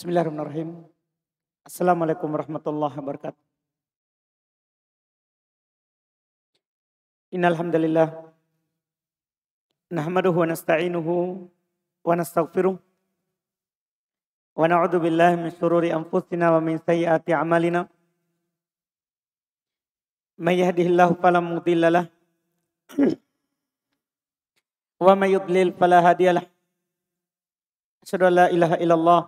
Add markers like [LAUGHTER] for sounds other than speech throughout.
Bismillahirrahmanirrahim. Assalamualaikum warahmatullahi wabarakatuh. Innalhamdulillah. Nahmaduhu wa nasta'inuhu wa nastaghfiruh. Wa na'udhu billahi min syururi anfusina wa min sayyiati amalina. May yahdihillahu fala Wa may yudlil falahadiyalah. hadiyalah. Asyhadu an la ilaha illallah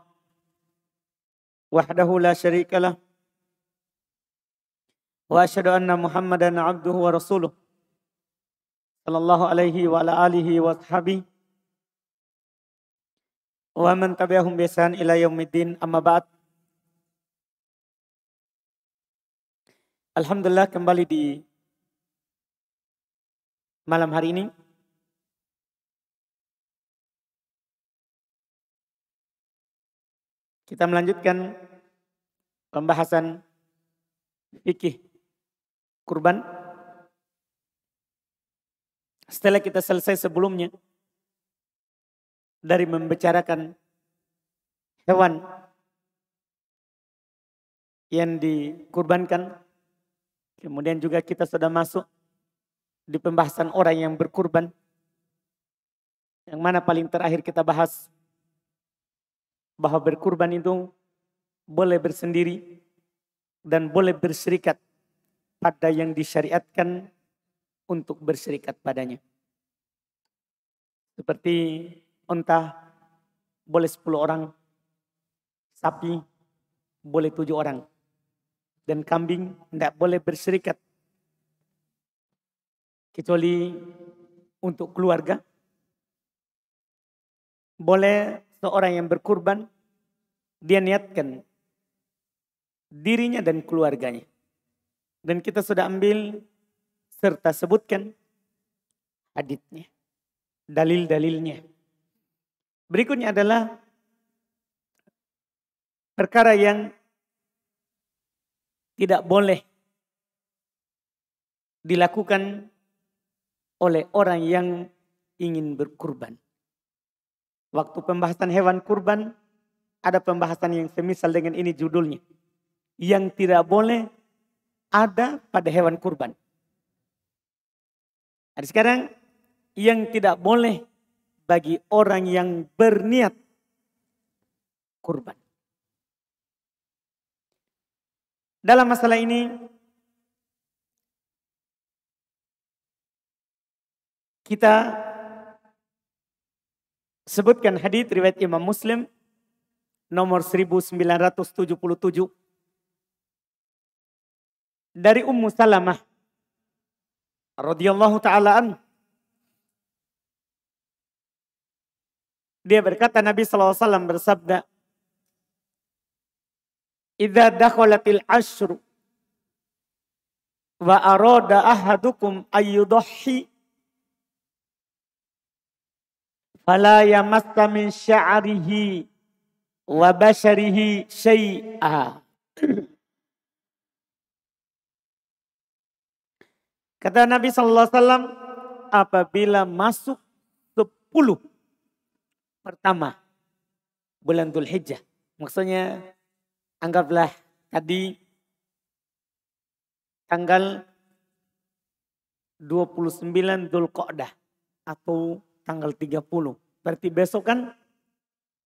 wahdahu la syarika Wa asyhadu anna Muhammadan abduhu wa rasuluh. Sallallahu alaihi wa ala alihi wa Wa man tabi'ahum bi ihsan ila Alhamdulillah kembali di malam hari ini Kita melanjutkan pembahasan fikih kurban. Setelah kita selesai sebelumnya dari membicarakan hewan yang dikurbankan, kemudian juga kita sudah masuk di pembahasan orang yang berkurban. Yang mana paling terakhir kita bahas bahwa berkurban itu boleh bersendiri dan boleh berserikat pada yang disyariatkan untuk berserikat padanya. Seperti entah boleh 10 orang, sapi boleh tujuh orang, dan kambing tidak boleh berserikat kecuali untuk keluarga. Boleh seorang yang berkurban dia niatkan dirinya dan keluarganya. Dan kita sudah ambil serta sebutkan haditnya, dalil-dalilnya. Berikutnya adalah perkara yang tidak boleh dilakukan oleh orang yang ingin berkurban. Waktu pembahasan hewan kurban, ada pembahasan yang semisal dengan ini judulnya. Yang tidak boleh ada pada hewan kurban. Nah, sekarang yang tidak boleh bagi orang yang berniat kurban. Dalam masalah ini kita sebutkan hadis riwayat Imam Muslim nomor 1977. Dari Ummu Salamah radhiyallahu taala an Dia berkata Nabi SAW bersabda Idza dakhalatil ashru wa arada ahadukum ayyudhi fala yamassa min sya'rihi wa basarihi syai'a. Kata Nabi sallallahu alaihi wasallam apabila masuk 10 pertama bulan Dzulhijjah. Maksudnya anggaplah tadi tanggal 29 Dzulqa'dah atau tanggal 30. Berarti besok kan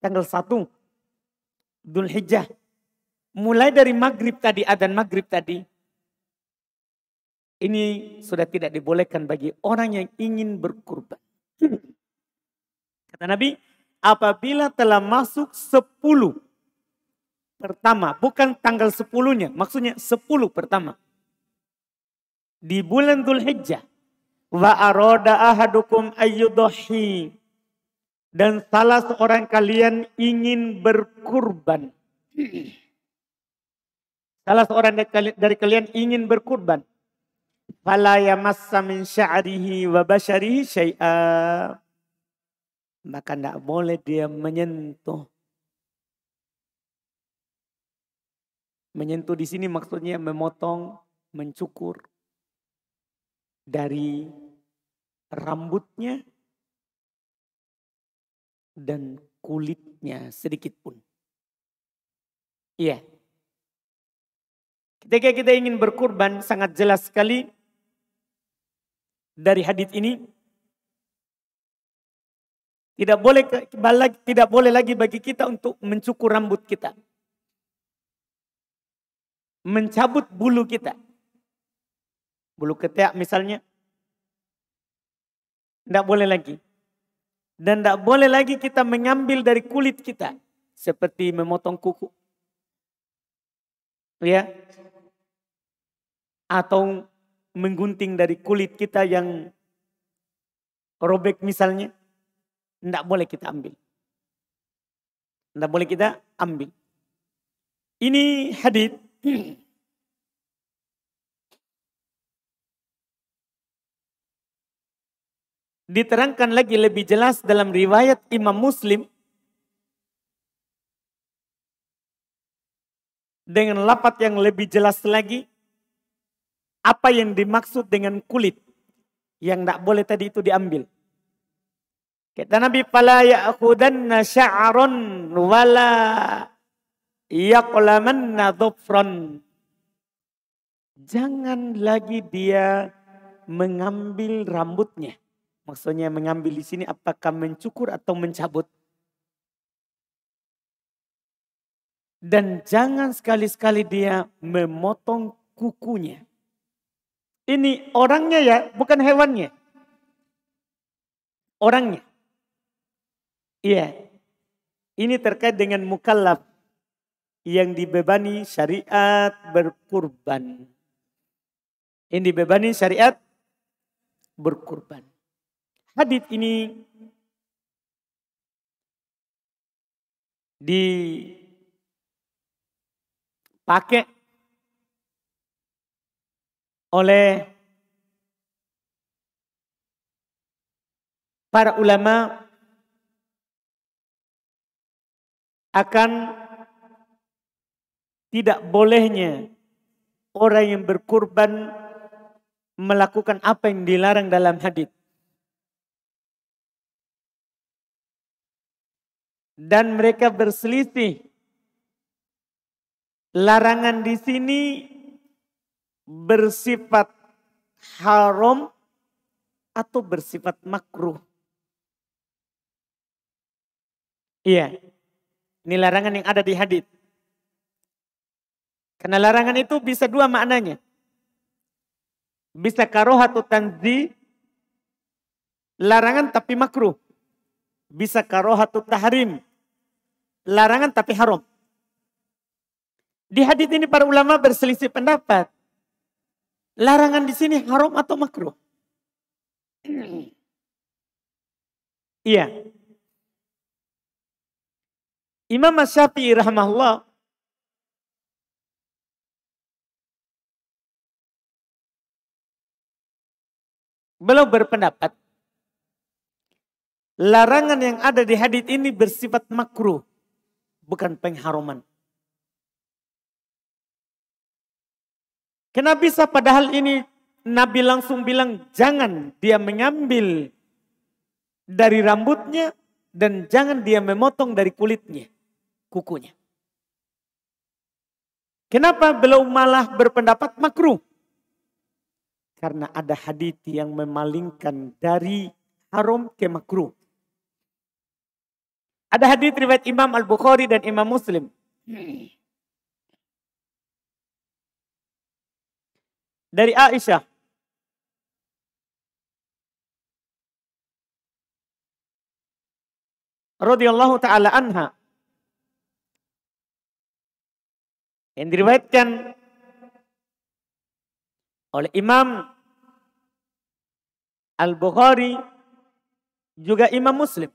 tanggal 1 Dhul Hijjah. Mulai dari maghrib tadi, adan maghrib tadi. Ini sudah tidak dibolehkan bagi orang yang ingin berkurban. [LAUGHS] Kata Nabi, apabila telah masuk sepuluh pertama, bukan tanggal sepuluhnya, maksudnya sepuluh pertama. Di bulan Hijjah. wa aroda ahadukum ayyudohi dan salah seorang kalian ingin berkurban. Salah seorang dari kalian ingin berkurban. Fala min sya'rihi wa Maka tidak boleh dia menyentuh. Menyentuh di sini maksudnya memotong, mencukur dari rambutnya dan kulitnya sedikit pun. Iya. Ketika kita ingin berkurban sangat jelas sekali dari hadis ini tidak boleh tidak boleh lagi bagi kita untuk mencukur rambut kita. Mencabut bulu kita. Bulu ketiak misalnya. Tidak boleh lagi. Dan tidak boleh lagi kita mengambil dari kulit kita. Seperti memotong kuku. Ya. Atau menggunting dari kulit kita yang robek misalnya. Tidak boleh kita ambil. Tidak boleh kita ambil. Ini hadith diterangkan lagi lebih jelas dalam riwayat Imam Muslim dengan lapat yang lebih jelas lagi apa yang dimaksud dengan kulit yang tidak boleh tadi itu diambil. Kata Nabi, "Fala ya'khudanna sya'ron wala yaqlamanna dhufran." Jangan lagi dia mengambil rambutnya. Maksudnya mengambil di sini apakah mencukur atau mencabut. Dan jangan sekali-sekali dia memotong kukunya. Ini orangnya ya, bukan hewannya. Orangnya. Iya. Ini terkait dengan mukallaf yang dibebani syariat berkurban. Yang dibebani syariat berkurban hadis ini dipakai oleh para ulama akan tidak bolehnya orang yang berkurban melakukan apa yang dilarang dalam hadis. dan mereka berselisih. Larangan di sini bersifat haram atau bersifat makruh. Iya. Ini larangan yang ada di hadis. Karena larangan itu bisa dua maknanya. Bisa atau tanzi, larangan tapi makruh. Bisa atau tahrim, Larangan tapi haram. Di hadis ini para ulama berselisih pendapat. Larangan di sini haram atau makruh? iya. Imam Syafi'i rahmahullah beliau berpendapat larangan yang ada di hadis ini bersifat makruh bukan pengharuman. Kenapa bisa padahal ini Nabi langsung bilang jangan dia mengambil dari rambutnya dan jangan dia memotong dari kulitnya, kukunya. Kenapa beliau malah berpendapat makruh? Karena ada hadits yang memalingkan dari haram ke makruh. Ada hadis riwayat Imam Al-Bukhari dan Imam Muslim. Hmm. Dari Aisyah. radhiyallahu taala anha yang diriwayatkan oleh Imam Al-Bukhari juga Imam Muslim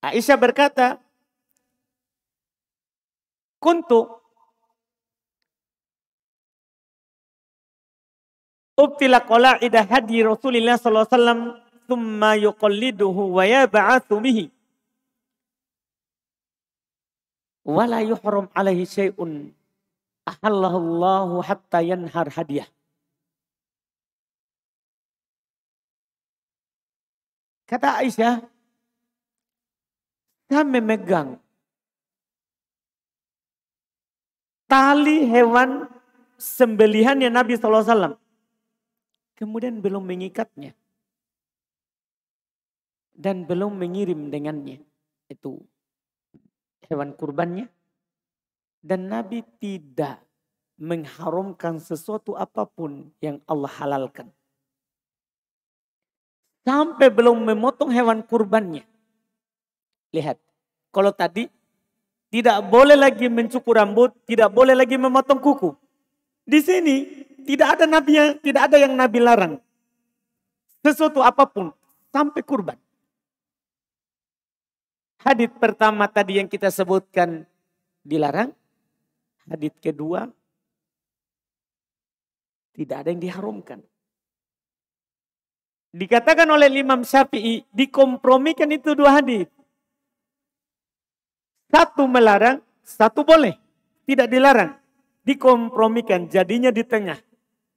Aisyah berkata, Kuntu ubtila qala'ida hadi Rasulillah sallallahu alaihi wasallam thumma yuqalliduhu wa yab'atsu bihi la yuhram alaihi syai'un ahallahu hatta yanhar hadiah. Kata Aisyah, kami nah, memegang tali hewan sembelihan yang Nabi SAW. Kemudian belum mengikatnya. Dan belum mengirim dengannya. Itu hewan kurbannya. Dan Nabi tidak mengharumkan sesuatu apapun yang Allah halalkan. Sampai belum memotong hewan kurbannya. Lihat, kalau tadi tidak boleh lagi mencukur rambut, tidak boleh lagi memotong kuku. Di sini tidak ada nabi yang tidak ada yang nabi larang. Sesuatu apapun sampai kurban. Hadit pertama tadi yang kita sebutkan dilarang. Hadit kedua tidak ada yang diharumkan. Dikatakan oleh Imam Syafi'i dikompromikan itu dua hadit. Satu melarang, satu boleh. Tidak dilarang. Dikompromikan, jadinya di tengah.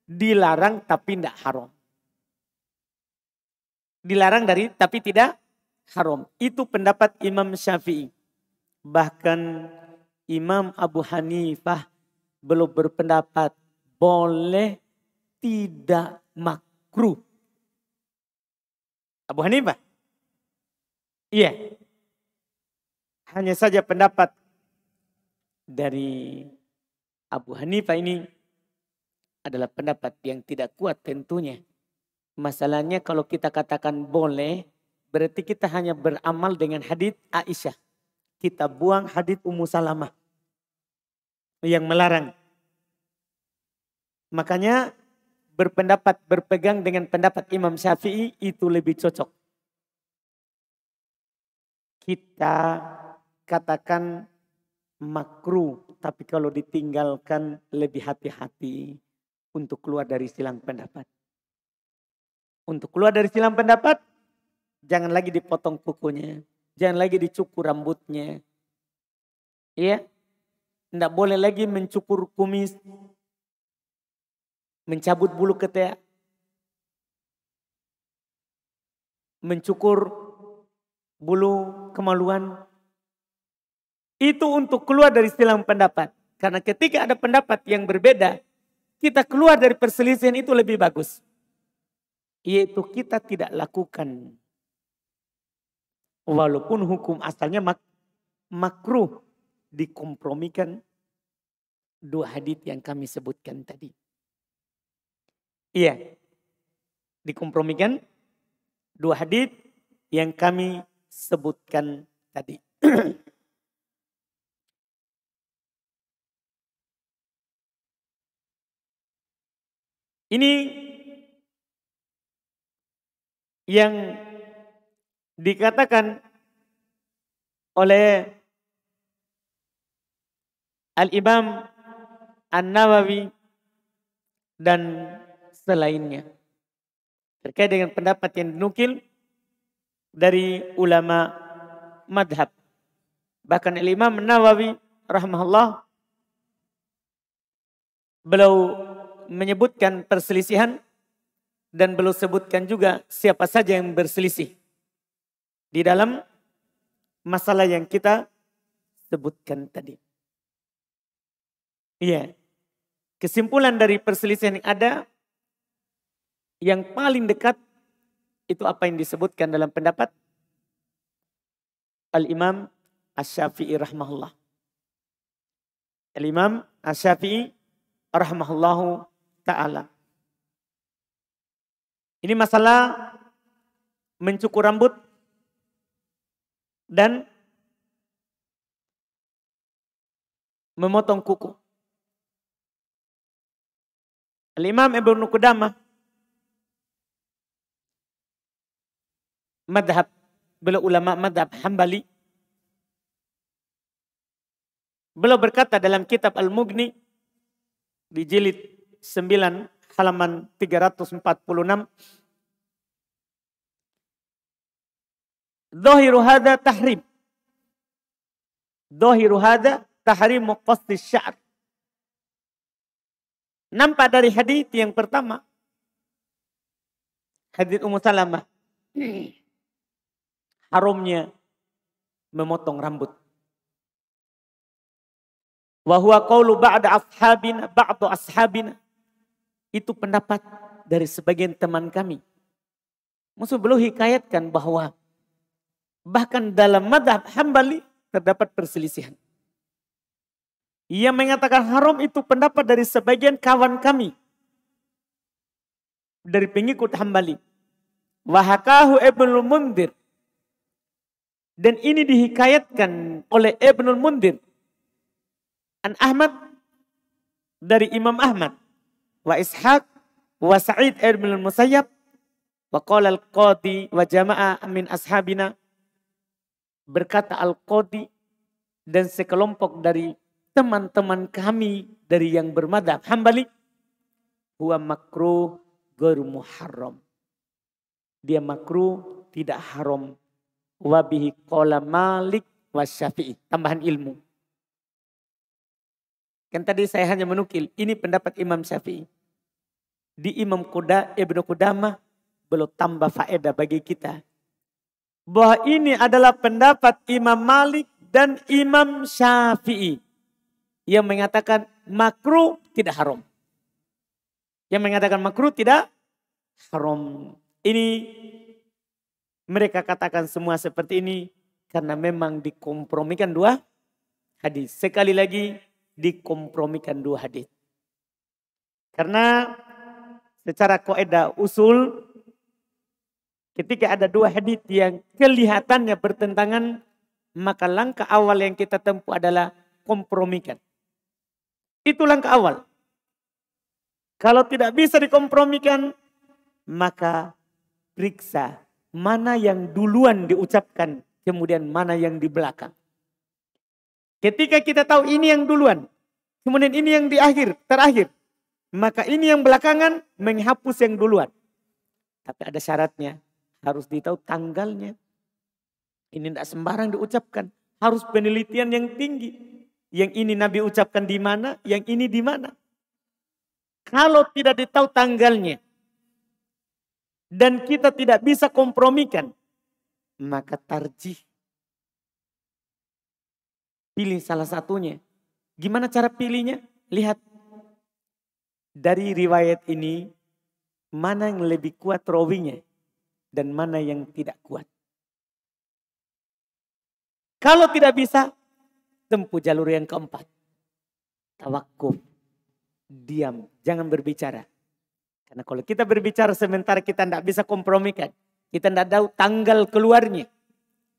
Dilarang tapi tidak haram. Dilarang dari tapi tidak haram. Itu pendapat Imam Syafi'i. Bahkan Imam Abu Hanifah belum berpendapat boleh tidak makruh. Abu Hanifah. Iya. Hanya saja pendapat dari Abu Hanifah ini adalah pendapat yang tidak kuat tentunya. Masalahnya kalau kita katakan boleh, berarti kita hanya beramal dengan hadit Aisyah. Kita buang hadit Ummu Salamah yang melarang. Makanya berpendapat berpegang dengan pendapat Imam Syafi'i itu lebih cocok. Kita katakan makruh, tapi kalau ditinggalkan lebih hati-hati untuk keluar dari silang pendapat. Untuk keluar dari silang pendapat, jangan lagi dipotong kukunya, jangan lagi dicukur rambutnya. Iya? Tidak boleh lagi mencukur kumis, mencabut bulu ketiak mencukur bulu kemaluan, itu untuk keluar dari silang pendapat. Karena ketika ada pendapat yang berbeda, kita keluar dari perselisihan itu lebih bagus. Yaitu kita tidak lakukan. Walaupun hukum asalnya mak makruh dikompromikan dua hadis yang kami sebutkan tadi. Iya. Dikompromikan dua hadis yang kami sebutkan tadi. [CLEARS THROAT] Ini yang dikatakan oleh Al-Imam An-Nawawi dan selainnya. Terkait dengan pendapat yang dinukil dari ulama madhab. Bahkan Al-Imam An-Nawawi rahmahullah beliau menyebutkan perselisihan dan belum sebutkan juga siapa saja yang berselisih di dalam masalah yang kita sebutkan tadi. Iya. Kesimpulan dari perselisihan yang ada yang paling dekat itu apa yang disebutkan dalam pendapat Al-Imam Asy-Syafi'i rahimahullah. Al-Imam Asy-Syafi'i rahimahullahu Ta'ala. Ini masalah mencukur rambut dan memotong kuku. Al-Imam Ibnu Qudamah madhab, beliau ulama madhab Hambali. Beliau berkata dalam kitab Al-Mughni di jilid 9 halaman 346. Zahiru hada tahrim. Zahiru hada tahrim qasti syar. Nampak dari hadith yang pertama. Hadith Ummu Salamah. Harumnya memotong rambut. Wa huwa qawlu ba'da ashabina, ba'du ashabina. Itu pendapat dari sebagian teman kami. Musuh belum hikayatkan bahwa bahkan dalam madhab hambali terdapat perselisihan. Ia mengatakan haram itu pendapat dari sebagian kawan kami. Dari pengikut hambali. Wahakahu Ibnul Mundir. Dan ini dihikayatkan oleh Ibnul Mundir. An Ahmad dari Imam Ahmad wa Ishaq wa Sa'id ibn al-Musayyab wa qala al-Qadi wa jama'a min ashabina berkata al-Qadi dan sekelompok dari teman-teman kami dari yang bermadhab Hambali huwa makruh ghair muharram dia makruh tidak haram wabihi qala Malik wa Syafi'i tambahan ilmu Kan tadi saya hanya menukil, ini pendapat Imam Syafi'i. Di Imam Kuda, Ibnu Kudama belum tambah faedah bagi kita. Bahwa ini adalah pendapat Imam Malik dan Imam Syafi'i. Yang mengatakan makruh tidak haram. Yang mengatakan makruh tidak haram. Ini mereka katakan semua seperti ini karena memang dikompromikan dua hadis. Sekali lagi dikompromikan dua hadis. Karena secara koedah usul ketika ada dua hadis yang kelihatannya bertentangan maka langkah awal yang kita tempuh adalah kompromikan. Itu langkah awal. Kalau tidak bisa dikompromikan maka periksa mana yang duluan diucapkan kemudian mana yang di belakang. Ketika kita tahu ini yang duluan, Kemudian ini yang di akhir, terakhir. Maka ini yang belakangan menghapus yang duluan. Tapi ada syaratnya. Harus ditahu tanggalnya. Ini tidak sembarang diucapkan. Harus penelitian yang tinggi. Yang ini Nabi ucapkan di mana, yang ini di mana. Kalau tidak ditahu tanggalnya. Dan kita tidak bisa kompromikan. Maka tarjih. Pilih salah satunya Gimana cara pilihnya? Lihat dari riwayat ini mana yang lebih kuat rawinya dan mana yang tidak kuat. Kalau tidak bisa, tempuh jalur yang keempat. Tawakuf. Diam, jangan berbicara. Karena kalau kita berbicara sementara kita tidak bisa kompromikan. Kita tidak tahu tanggal keluarnya.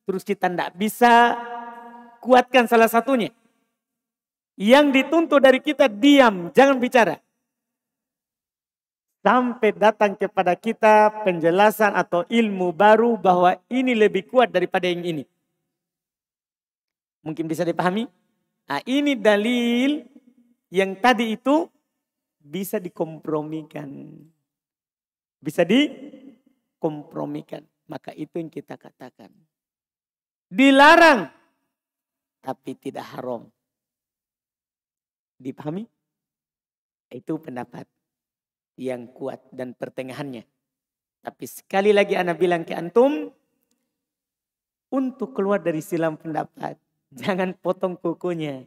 Terus kita tidak bisa kuatkan salah satunya yang dituntut dari kita diam, jangan bicara. Sampai datang kepada kita penjelasan atau ilmu baru bahwa ini lebih kuat daripada yang ini. Mungkin bisa dipahami? Nah, ini dalil yang tadi itu bisa dikompromikan. Bisa dikompromikan. Maka itu yang kita katakan. Dilarang tapi tidak haram. Dipahami? Itu pendapat yang kuat dan pertengahannya. Tapi sekali lagi anak bilang ke antum, untuk keluar dari silam pendapat, hmm. jangan potong kukunya,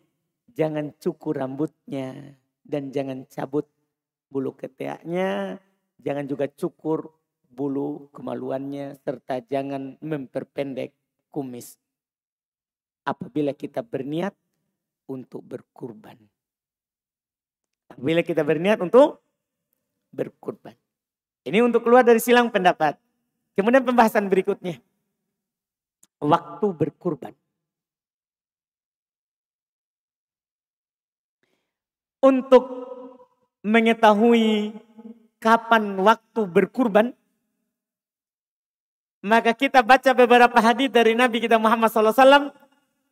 jangan cukur rambutnya, dan jangan cabut bulu ketiaknya, jangan juga cukur bulu kemaluannya, serta jangan memperpendek kumis. Apabila kita berniat untuk berkurban. Bila kita berniat untuk berkurban. Ini untuk keluar dari silang pendapat. Kemudian pembahasan berikutnya. Waktu berkurban. Untuk mengetahui kapan waktu berkurban, maka kita baca beberapa hadis dari Nabi kita Muhammad SAW.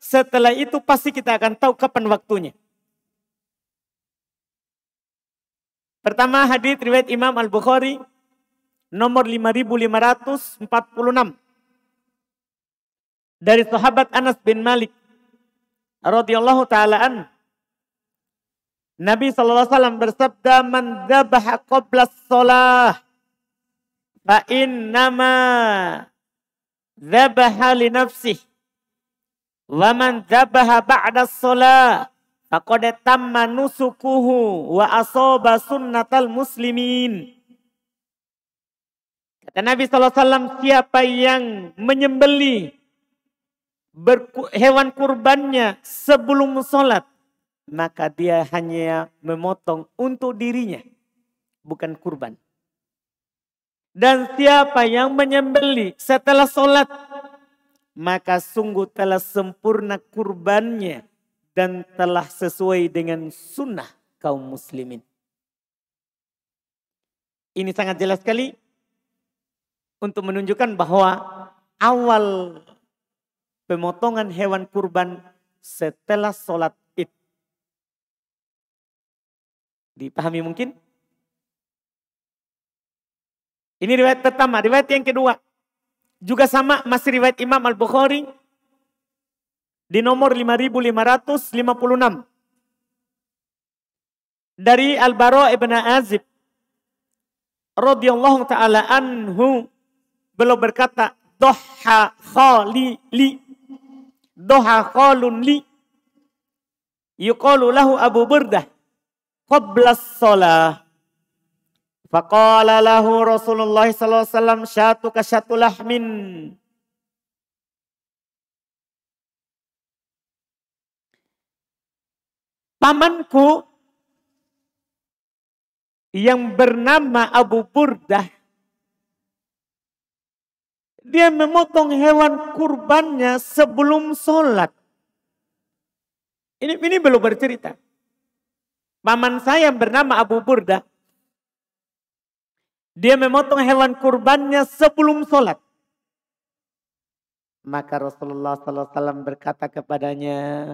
Setelah itu pasti kita akan tahu kapan waktunya. Pertama hadis riwayat Imam Al-Bukhari nomor 5546 dari sahabat Anas bin Malik radhiyallahu taalaan Nabi sallallahu alaihi wasallam bersabda man dzabaha qabla shalah fa ma dzabaha li nafsihi wa man dzabaha ba'da shalah tamma nusukuhu wa asoba sunnatal muslimin. Kata Nabi SAW, siapa yang menyembeli hewan kurbannya sebelum sholat, maka dia hanya memotong untuk dirinya, bukan kurban. Dan siapa yang menyembeli setelah sholat, maka sungguh telah sempurna kurbannya dan telah sesuai dengan sunnah kaum muslimin. Ini sangat jelas sekali untuk menunjukkan bahwa awal pemotongan hewan kurban setelah sholat id. Dipahami mungkin? Ini riwayat pertama. Riwayat yang kedua. Juga sama masih riwayat Imam Al-Bukhari di nomor 5556 dari Al-Bara ibn Azib radhiyallahu taala anhu beliau berkata doha khali li doha khalun li yuqalu lahu Abu Burdah qabla shalah faqala lahu Rasulullah sallallahu alaihi wasallam syatuka syatu lahmin Pamanku yang bernama Abu Burdah dia memotong hewan kurbannya sebelum sholat. Ini, ini belum bercerita. Paman saya yang bernama Abu Burda. Dia memotong hewan kurbannya sebelum sholat. Maka Rasulullah SAW berkata kepadanya,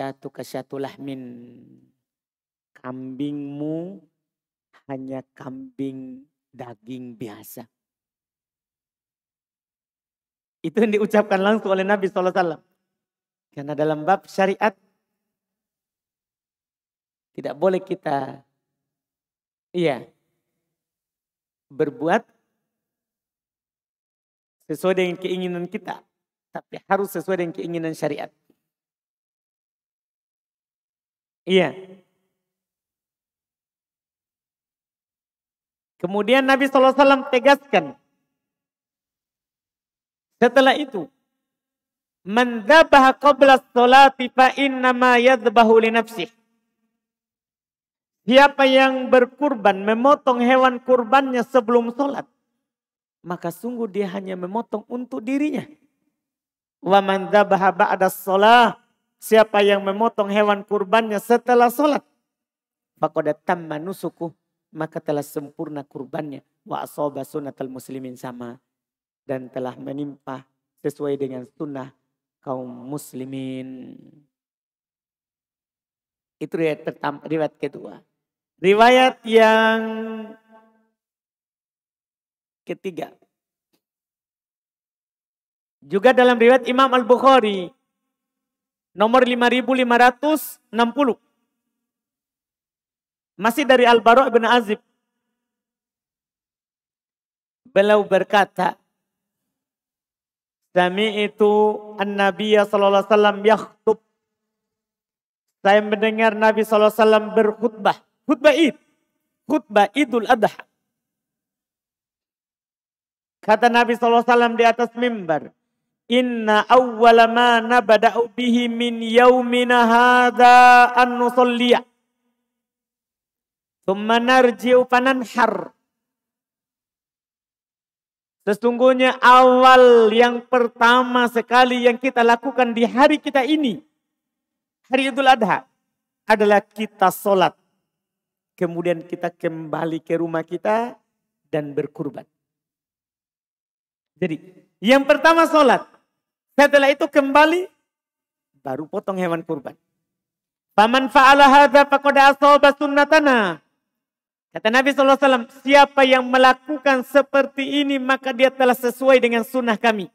syatu kasyatu lahmin. Kambingmu hanya kambing daging biasa. Itu yang diucapkan langsung oleh Nabi SAW. Karena dalam bab syariat tidak boleh kita iya berbuat sesuai dengan keinginan kita, tapi harus sesuai dengan keinginan syariat. Iya. Kemudian Nabi Alaihi Wasallam tegaskan. Setelah itu. Man dhabaha qabla sholati fa innama yadhbahu li nafsih. Siapa yang berkurban memotong hewan kurbannya sebelum sholat. Maka sungguh dia hanya memotong untuk dirinya. Wa man dhabaha ba'da sholah Siapa yang memotong hewan kurbannya setelah sholat. Fakoda tamma nusuku. Maka telah sempurna kurbannya. Wa asoba sunnatul muslimin sama. Dan telah menimpa sesuai dengan sunnah kaum muslimin. Itu riwayat pertama, riwayat kedua. Riwayat yang ketiga. Juga dalam riwayat Imam Al-Bukhari Nomor 5560. Masih dari Al-Bara' bin Azib. Beliau berkata, Sami itu An-Nabi sallallahu alaihi wasallam yakhtub. Saya mendengar Nabi sallallahu alaihi wasallam berkhutbah, khutbah Id, khutbah Idul Adha. Kata Nabi sallallahu alaihi wasallam di atas mimbar, Inna awwala ma nabada'u bihi min yaumina hadha an nusalliya. Thumma narji'u fananhar. Sesungguhnya awal yang pertama sekali yang kita lakukan di hari kita ini. Hari Idul Adha. Adalah kita sholat. Kemudian kita kembali ke rumah kita dan berkurban. Jadi yang pertama sholat. Setelah itu kembali baru potong hewan kurban. Paman fa'ala hadza faqad asaba sunnatana. Kata Nabi SAW, siapa yang melakukan seperti ini maka dia telah sesuai dengan sunnah kami.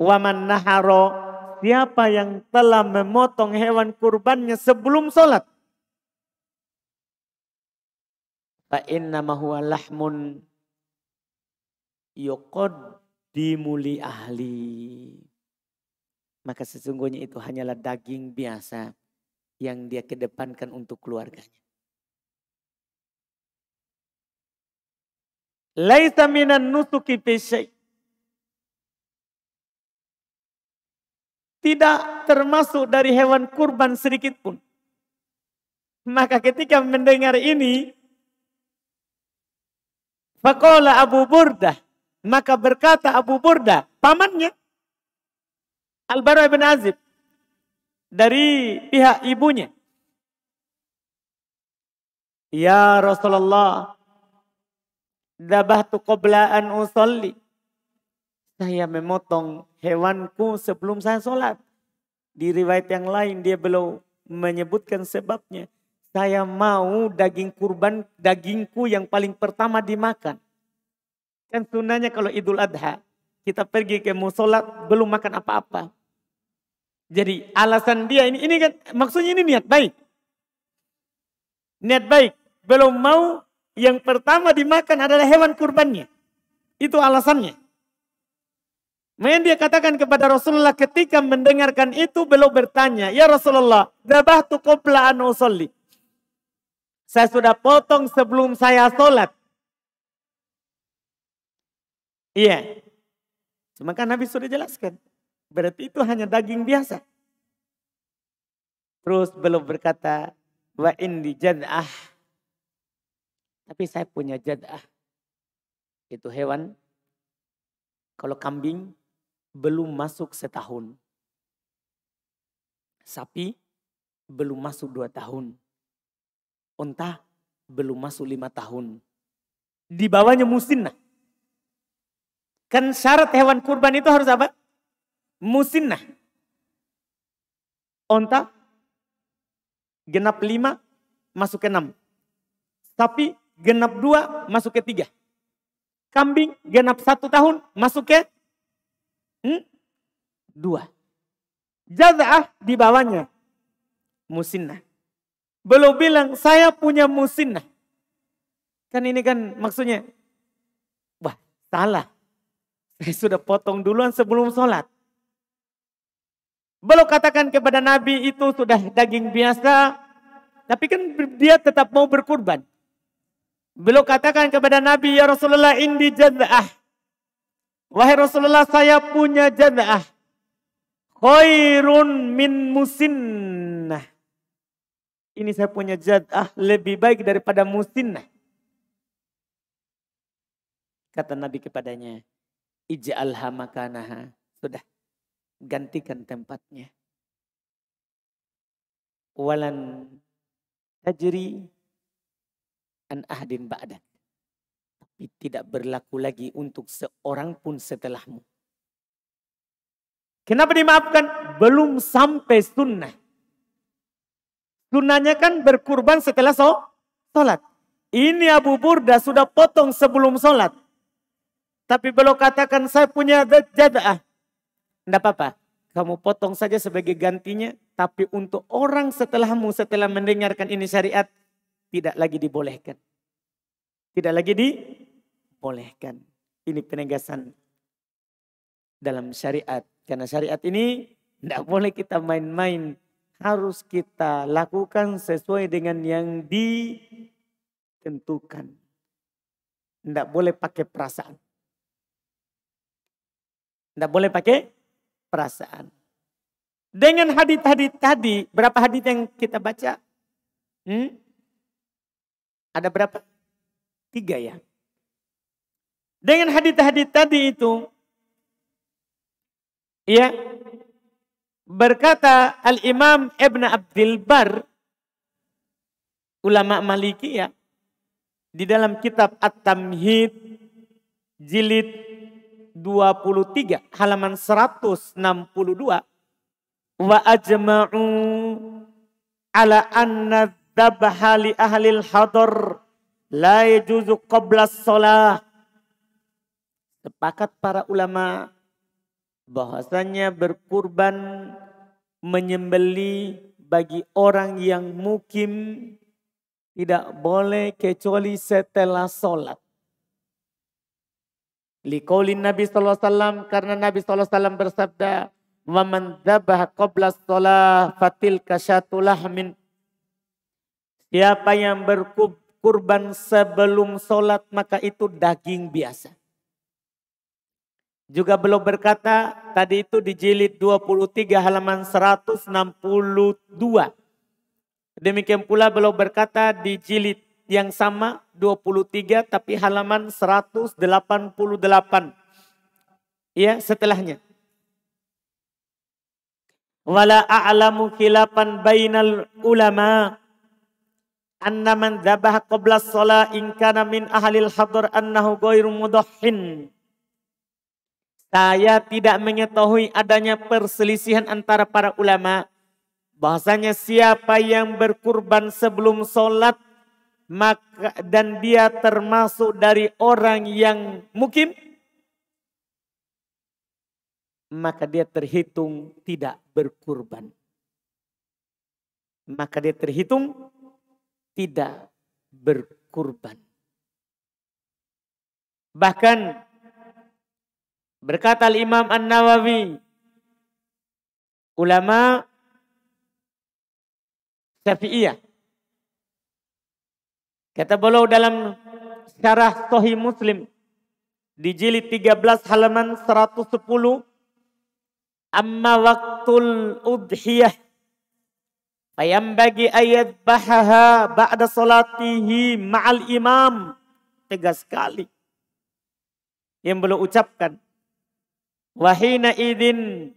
Waman naharo, siapa yang telah memotong hewan kurbannya sebelum sholat. Fa'innama huwa lahmun yuqad Dimuli ahli. Maka sesungguhnya itu hanyalah daging biasa yang dia kedepankan untuk keluarganya. Laisa minan nusuki Tidak termasuk dari hewan kurban sedikit pun. Maka ketika mendengar ini, Fakola Abu Burdah, maka berkata Abu Burda, pamannya Al-Bara bin Azib dari pihak ibunya. Ya Rasulullah, dabahtu qabla an usalli. Saya memotong hewanku sebelum saya sholat. Di riwayat yang lain dia belum menyebutkan sebabnya. Saya mau daging kurban, dagingku yang paling pertama dimakan. Kan sunnahnya kalau Idul Adha, kita pergi ke musola belum makan apa-apa. Jadi alasan dia ini ini kan maksudnya ini niat baik. Niat baik, belum mau yang pertama dimakan adalah hewan kurbannya. Itu alasannya. Main dia katakan kepada Rasulullah ketika mendengarkan itu belum bertanya, "Ya Rasulullah, zabahtu qabla an usalli." Saya sudah potong sebelum saya sholat. Iya. Cuma kan Nabi sudah jelaskan. Berarti itu hanya daging biasa. Terus belum berkata, wa indi jad'ah. Tapi saya punya jad'ah. Itu hewan. Kalau kambing belum masuk setahun. Sapi belum masuk dua tahun. Unta belum masuk lima tahun. Di bawahnya musinah. Kan syarat hewan kurban itu harus apa? Musinnah. Onta genap lima masuk ke enam. sapi genap dua masuk ke tiga. Kambing genap satu tahun masuk ke hmm, dua. Jazah di bawahnya musinnah. Belum bilang saya punya musinnah. Kan ini kan maksudnya wah salah. Saya eh, sudah potong duluan sebelum sholat. Belum katakan kepada Nabi itu sudah daging biasa, tapi kan dia tetap mau berkurban. Belum katakan kepada Nabi, Ya Rasulullah, indi jadah. Wahai Rasulullah, saya punya jadah. Khairun min musinnah. Ini saya punya jadah lebih baik daripada musinnah. Kata Nabi kepadanya, Ij'alha makanaha. Sudah. Gantikan tempatnya. Walan tajri an ahdin ba'dak. Tapi tidak berlaku lagi untuk seorang pun setelahmu. Kenapa dimaafkan? Belum sampai sunnah. Sunnahnya kan berkurban setelah sholat. Ini Abu Burda sudah potong sebelum sholat. Tapi beliau katakan saya punya jadah. Tidak apa-apa. Kamu potong saja sebagai gantinya. Tapi untuk orang setelahmu setelah mendengarkan ini syariat. Tidak lagi dibolehkan. Tidak lagi dibolehkan. Ini penegasan dalam syariat. Karena syariat ini tidak boleh kita main-main. Harus kita lakukan sesuai dengan yang ditentukan. Tidak boleh pakai perasaan. Tidak boleh pakai perasaan. Dengan hadit-hadit tadi, berapa hadit yang kita baca? Hmm? Ada berapa? Tiga ya. Dengan hadit-hadit tadi itu, ya berkata Al-Imam Ibn Abdul Bar, ulama Maliki ya, di dalam kitab At-Tamhid, jilid 23 halaman 162 wa ajma'u ala anna dhabha li ahli al-hadar la yajuzu qabla shalah sepakat para ulama bahwasanya berkurban menyembeli bagi orang yang mukim tidak boleh kecuali setelah sholat. Likaulin Nabi SAW alaihi wasallam karena Nabi SAW alaihi wasallam bersabda, "Wa man dzabaha qabla shalah fatil kasyatulahmin." Siapa yang berkurban sebelum sholat maka itu daging biasa. Juga belum berkata tadi itu di jilid 23 halaman 162. Demikian pula belum berkata di jilid yang sama 23 tapi halaman 188. Ya, setelahnya. Wala a'lamu khilafan bainal ulama anna man dzabaha qabla shalah in kana min al-hadr annahu ghairu mudahhin. Saya tidak mengetahui adanya perselisihan antara para ulama bahasanya siapa yang berkurban sebelum sholat maka dan dia termasuk dari orang yang mukim maka dia terhitung tidak berkurban maka dia terhitung tidak berkurban bahkan berkata Imam An-Nawawi ulama Syafi'iyah Kata beliau dalam syarah Sahih Muslim di jilid 13 halaman 110 amma waqtul udhiyah bagi ayat bahaha ba'da salatihi ma'al imam tegas sekali yang belum ucapkan wahina idin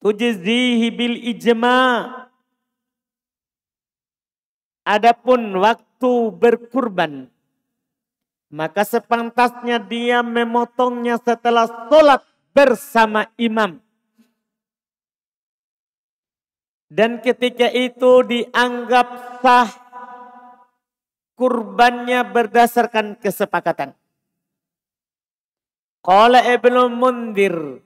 tujzihi bil ijma' Adapun waktu berkurban, maka sepantasnya dia memotongnya setelah sholat bersama imam. Dan ketika itu dianggap sah kurbannya berdasarkan kesepakatan. kala Ibnu Mundir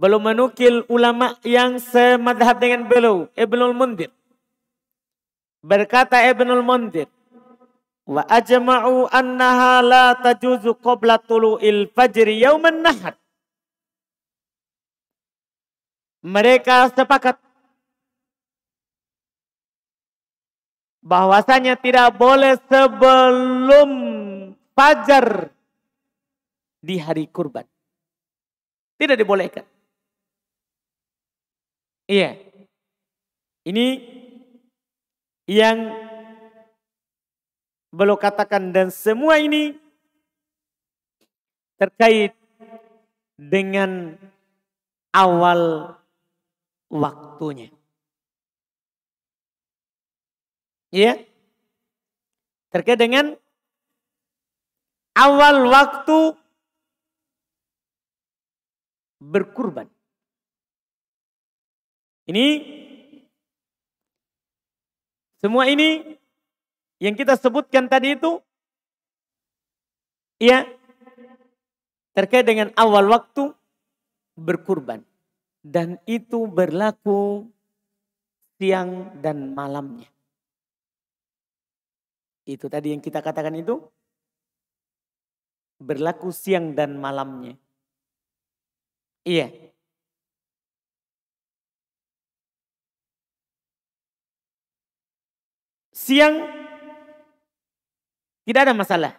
belum menukil ulama yang semadhab dengan beliau Ibnu Mundir Berkata Ibnul Mundir, wa ajma'u annaha la tajuzu qabla tulu'il fajri yauman nahar. Mereka sepakat bahwasanya tidak boleh sebelum fajar di hari kurban. Tidak dibolehkan. Iya. Ini yang beliau katakan dan semua ini terkait dengan awal waktunya. Ya. Terkait dengan awal waktu berkurban. Ini semua ini yang kita sebutkan tadi itu ya terkait dengan awal waktu berkurban dan itu berlaku siang dan malamnya. Itu tadi yang kita katakan itu berlaku siang dan malamnya. Iya. siang tidak ada masalah.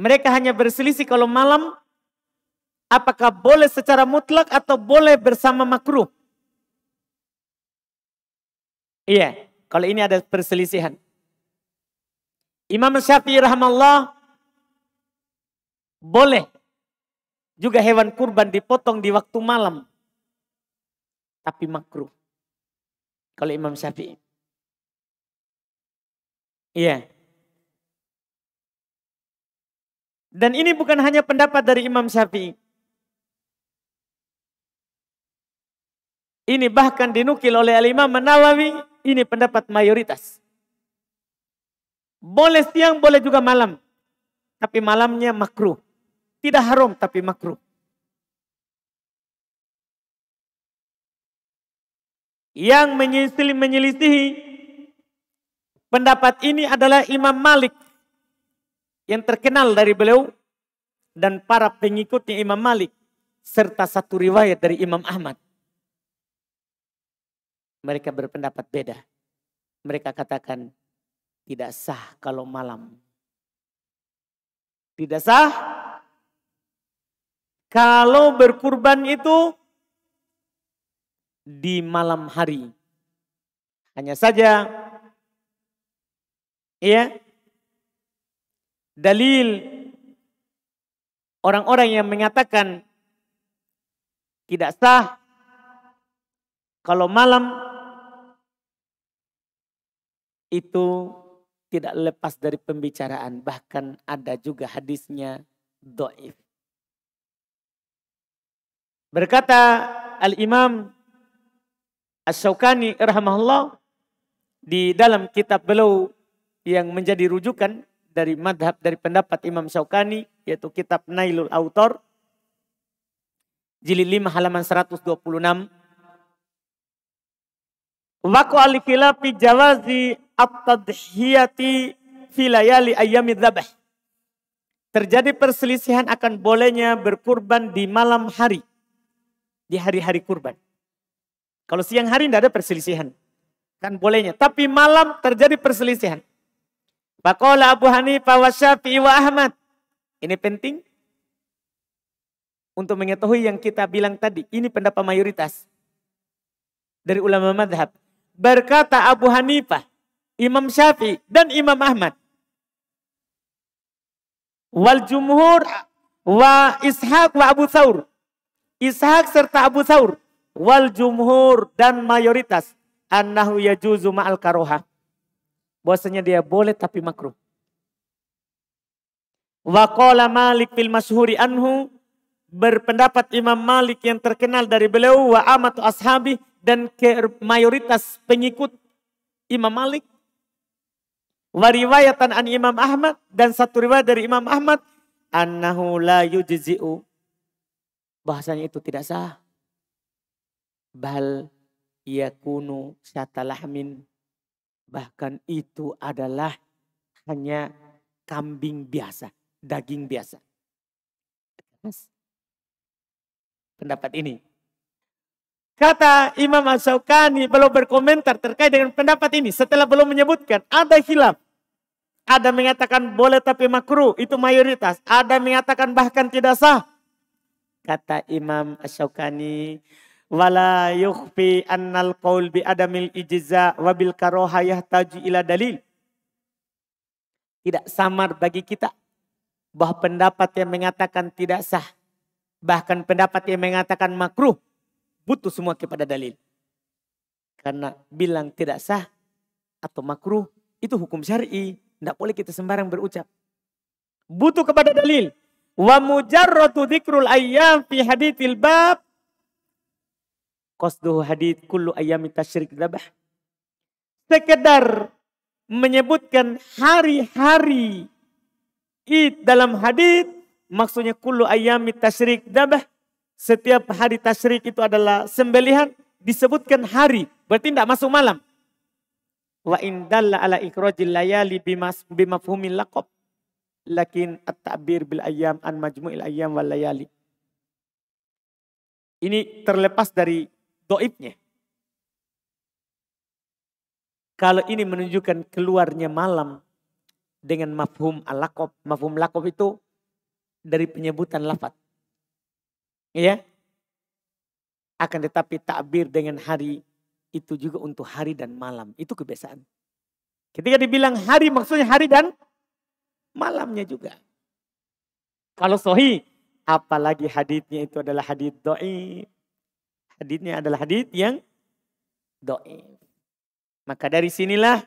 Mereka hanya berselisih kalau malam apakah boleh secara mutlak atau boleh bersama makruh. Iya, kalau ini ada perselisihan. Imam Syafi'i rahimahullah boleh juga hewan kurban dipotong di waktu malam. Tapi makruh. Kalau Imam Syafi'i. Iya. Dan ini bukan hanya pendapat dari Imam Syafi'i. Ini bahkan dinukil oleh Al-Imam Nawawi, ini pendapat mayoritas. Boleh siang, boleh juga malam. Tapi malamnya makruh. Tidak haram, tapi makruh. Yang menyelisihi pendapat ini adalah Imam Malik yang terkenal dari beliau dan para pengikutnya Imam Malik serta satu riwayat dari Imam Ahmad. Mereka berpendapat beda. Mereka katakan tidak sah kalau malam. Tidak sah kalau berkurban itu di malam hari. Hanya saja ya dalil orang-orang yang mengatakan tidak sah kalau malam itu tidak lepas dari pembicaraan bahkan ada juga hadisnya doif berkata al-imam as saukani rahimahullah di dalam kitab beliau yang menjadi rujukan dari madhab dari pendapat Imam Saukani yaitu kitab Nailul Autor jilid 5 halaman 126 Waqu kila khilafi jawazi at-tadhiyati fi layali ayyamid Terjadi perselisihan akan bolehnya berkurban di malam hari di hari-hari kurban kalau siang hari tidak ada perselisihan. Kan bolehnya. Tapi malam terjadi perselisihan. Bakola Abu Hanifah wa Syafi'i wa Ahmad. Ini penting untuk mengetahui yang kita bilang tadi. Ini pendapat mayoritas dari ulama madhab. Berkata Abu Hanifah, Imam Syafi'i dan Imam Ahmad. Wal jumhur wa Ishaq wa Abu Sa'ur, Ishaq serta Abu Sa'ur wal jumhur dan mayoritas annahu yajuzu ma'al karoha. Bahwasanya dia boleh tapi makruh. Wa qala Malik fil masyhuri anhu berpendapat Imam Malik yang terkenal dari beliau wa amatu ashabi dan ke mayoritas pengikut Imam Malik wa riwayatan an Imam Ahmad dan satu riwayat dari Imam Ahmad annahu la yujzi'u bahasanya itu tidak sah Bal yakunu satalahmin. Bahkan itu adalah hanya kambing biasa, daging biasa. Pendapat ini. Kata Imam Asyaukani belum berkomentar terkait dengan pendapat ini. Setelah belum menyebutkan, ada hilaf. Ada mengatakan boleh tapi makruh, itu mayoritas. Ada mengatakan bahkan tidak sah. Kata Imam Asyaukani wala yukhfi annal qaul bi adamil ijza wa bil karaha yahtaju ila dalil. Tidak samar bagi kita bahwa pendapat yang mengatakan tidak sah, bahkan pendapat yang mengatakan makruh butuh semua kepada dalil. Karena bilang tidak sah atau makruh itu hukum syar'i, tidak boleh kita sembarang berucap. Butuh kepada dalil. Wa mujarratu dzikrul ayyam fi haditsil bab Qasduhu hadith kullu ayami tashrik dabah. Sekedar menyebutkan hari-hari id dalam hadith. Maksudnya kullu ayami tashrik dabah. Setiap hari tashrik itu adalah sembelihan. Disebutkan hari. Berarti tidak masuk malam. Wa indalla ala ikrojil layali bimafhumin lakob. Lakin at-ta'bir bil ayam an majmu'il ayam wal layali. Ini terlepas dari doibnya. Kalau ini menunjukkan keluarnya malam dengan mafhum alakop, Mafhum lakob itu dari penyebutan lafat. Ya. Akan tetapi takbir dengan hari itu juga untuk hari dan malam. Itu kebiasaan. Ketika dibilang hari maksudnya hari dan malamnya juga. Kalau sohi apalagi haditnya itu adalah hadit doib Haditnya adalah hadit yang doif. Maka dari sinilah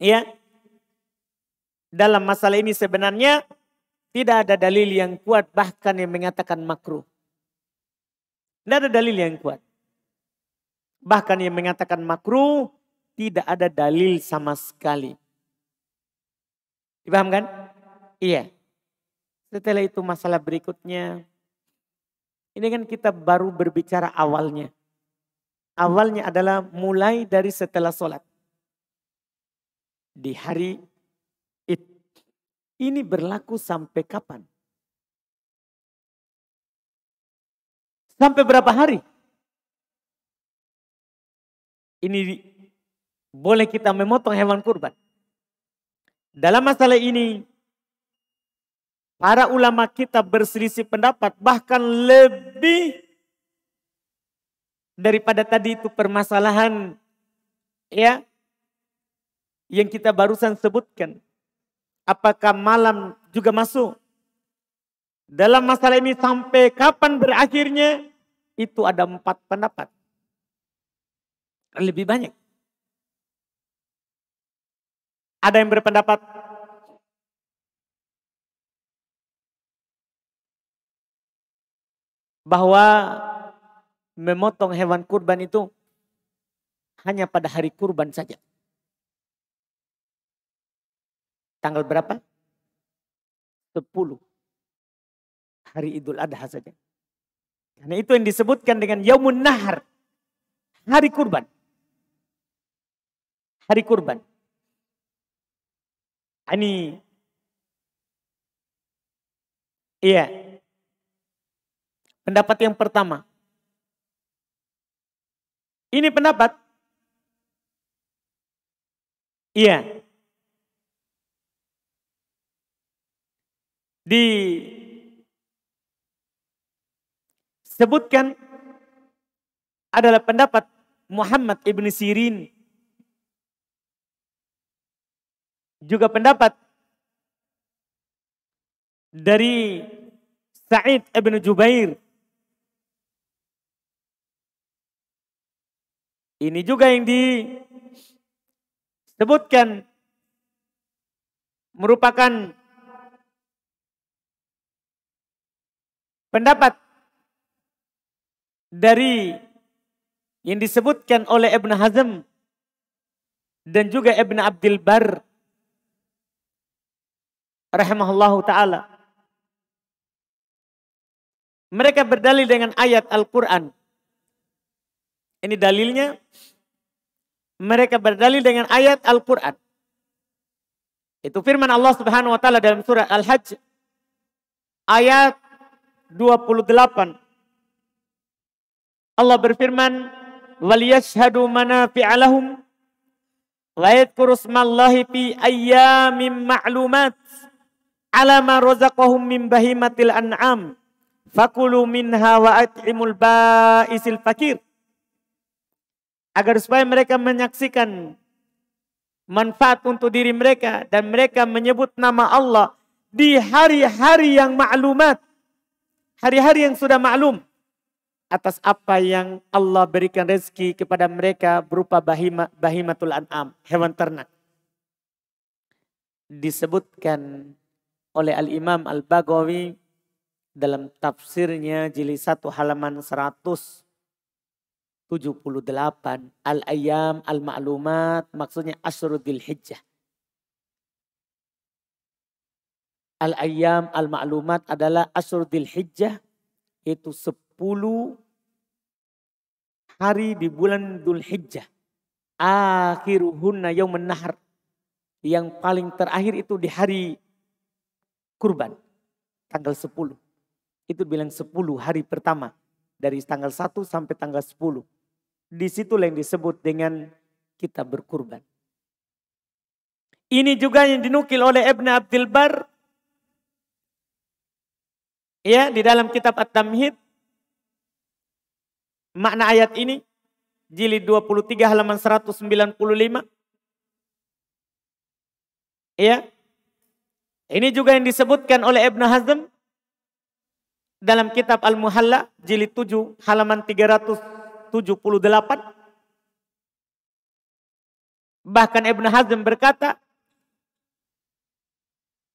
ya dalam masalah ini sebenarnya tidak ada dalil yang kuat bahkan yang mengatakan makruh. Tidak ada dalil yang kuat. Bahkan yang mengatakan makruh tidak ada dalil sama sekali. Dipahamkan? Iya. Setelah itu masalah berikutnya ini kan kita baru berbicara awalnya. Awalnya adalah mulai dari setelah sholat. Di hari id. Ini berlaku sampai kapan? Sampai berapa hari? Ini boleh kita memotong hewan kurban. Dalam masalah ini Para ulama kita berselisih pendapat bahkan lebih daripada tadi itu permasalahan ya yang kita barusan sebutkan. Apakah malam juga masuk? Dalam masalah ini sampai kapan berakhirnya? Itu ada empat pendapat. Lebih banyak. Ada yang berpendapat bahwa memotong hewan kurban itu hanya pada hari kurban saja. Tanggal berapa? 10. Hari Idul Adha saja. Karena itu yang disebutkan dengan Yaumun Nahar. Hari kurban. Hari kurban. Ini Iya. Pendapat yang pertama. Ini pendapat. Iya. Disebutkan adalah pendapat Muhammad ibn Sirin. Juga pendapat dari Sa'id ibn Jubair Ini juga yang disebutkan merupakan pendapat dari yang disebutkan oleh Ibn Hazm dan juga Ibn Abdul Bar rahimahullahu taala mereka berdalil dengan ayat Al-Qur'an ini dalilnya. Mereka berdalil dengan ayat Al-Quran. Itu firman Allah Subhanahu wa taala dalam surah Al-Hajj ayat 28. Allah berfirman, "Waliyashhadu manafi'alahum wa yadhkuru اسْمَ اللَّهِ فِي أَيَّامٍ مَعْلُومَاتٍ عَلَى مَا min bahimatil an'am الْأَنْعَامِ فَكُلُوا wa at'imul ba'isil fakir." agar supaya mereka menyaksikan manfaat untuk diri mereka dan mereka menyebut nama Allah di hari-hari yang maklumat hari-hari yang sudah maklum atas apa yang Allah berikan rezeki kepada mereka berupa bahima, bahimatul an'am, hewan ternak. Disebutkan oleh Al-Imam Al-Bagawi dalam tafsirnya jilid 1 halaman 100 78 al-ayam al-ma'lumat maksudnya asrudil hijjah. Al-ayam al-ma'lumat adalah asrudil hijjah itu 10 hari di bulan dul Hijjah. Akhiruhunna yaumun nahar. Yang paling terakhir itu di hari kurban. Tanggal 10. Itu bilang 10 hari pertama. Dari tanggal 1 sampai tanggal 10 di Disitulah yang disebut dengan kita berkurban. Ini juga yang dinukil oleh Ibn Abdul Bar. Ya, di dalam kitab At-Tamhid. Makna ayat ini. Jilid 23 halaman 195. Ya. Ini juga yang disebutkan oleh Ibn Hazm. Dalam kitab Al-Muhalla. Jilid 7 halaman 300. 78. Bahkan Ibn Hazm berkata,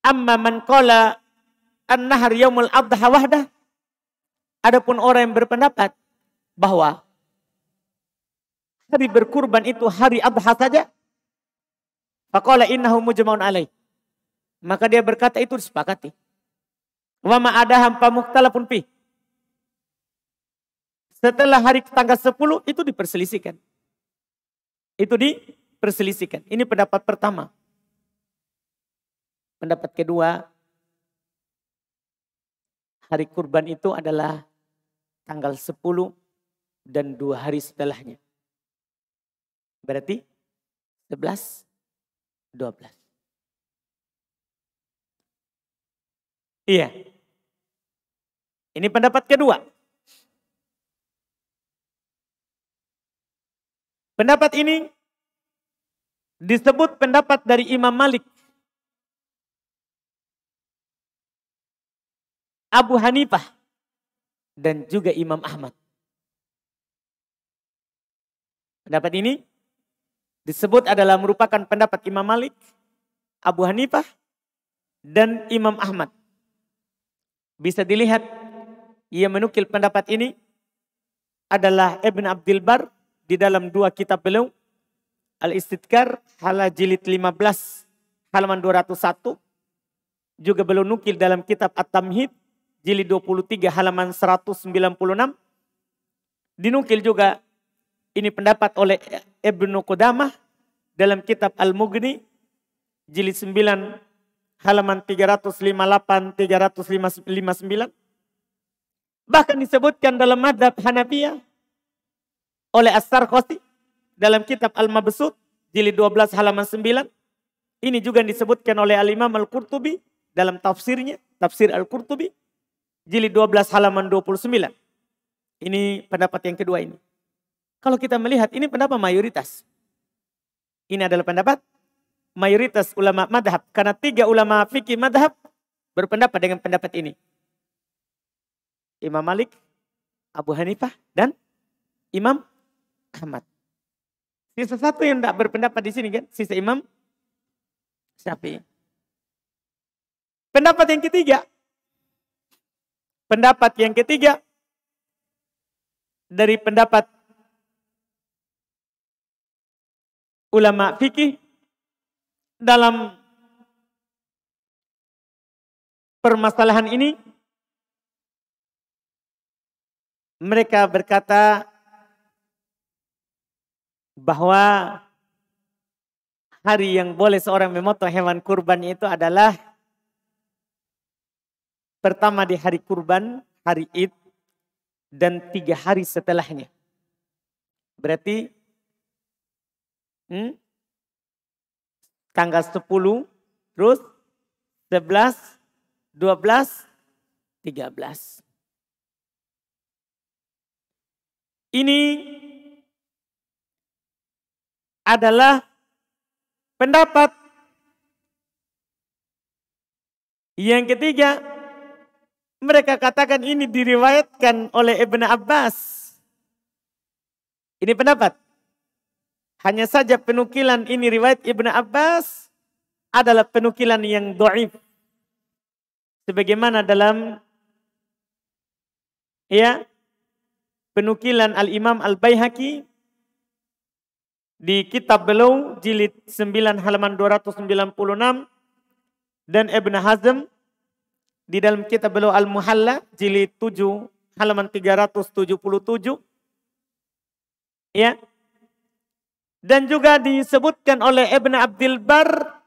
Amma man kola an nahar yawmul adha wahdah. Adapun orang yang berpendapat bahwa hari berkurban itu hari adha saja. Fakola innahu mujma'un alaih. Maka dia berkata itu disepakati. ada hampa adaham pun pih. Setelah hari tanggal 10 itu diperselisihkan. Itu diperselisihkan. Ini pendapat pertama. Pendapat kedua, hari kurban itu adalah tanggal 10 dan dua hari setelahnya. Berarti 11, 12. Iya. Ini pendapat kedua. Pendapat ini disebut pendapat dari Imam Malik. Abu Hanifah dan juga Imam Ahmad. Pendapat ini disebut adalah merupakan pendapat Imam Malik, Abu Hanifah, dan Imam Ahmad. Bisa dilihat ia menukil pendapat ini adalah Ibn Abdul Bar di dalam dua kitab beliau Al-Istidkar halah jilid 15 halaman 201 juga beliau nukil dalam kitab At-Tamhid jilid 23 halaman 196 dinukil juga ini pendapat oleh Ibnu Qudamah dalam kitab Al-Mughni jilid 9 halaman 358 359 bahkan disebutkan dalam madhab Hanafiyah oleh As-Sarkosi dalam kitab Al-Mabsud jilid 12 halaman 9. Ini juga disebutkan oleh Al-Imam Al-Qurtubi dalam tafsirnya, tafsir Al-Qurtubi jilid 12 halaman 29. Ini pendapat yang kedua ini. Kalau kita melihat ini pendapat mayoritas. Ini adalah pendapat mayoritas ulama madhab. Karena tiga ulama fikih madhab berpendapat dengan pendapat ini. Imam Malik, Abu Hanifah, dan Imam Ahmad. Sisa satu yang tidak berpendapat di sini kan, sisa Imam Syafi'i. Pendapat yang ketiga, pendapat yang ketiga dari pendapat ulama fikih dalam permasalahan ini mereka berkata bahwa hari yang boleh seorang memotong hewan kurban itu adalah pertama di hari kurban, hari id, dan tiga hari setelahnya. Berarti hmm, tanggal 10, terus 11, 12, 13. Ini adalah pendapat. Yang ketiga, mereka katakan ini diriwayatkan oleh Ibn Abbas. Ini pendapat. Hanya saja penukilan ini riwayat Ibn Abbas adalah penukilan yang doif. Sebagaimana dalam ya penukilan Al-Imam Al-Baihaqi di kitab beliau jilid 9 halaman 296 dan Ibn Hazm di dalam kitab beliau Al-Muhalla jilid 7 halaman 377 ya dan juga disebutkan oleh Ibn Abdul Bar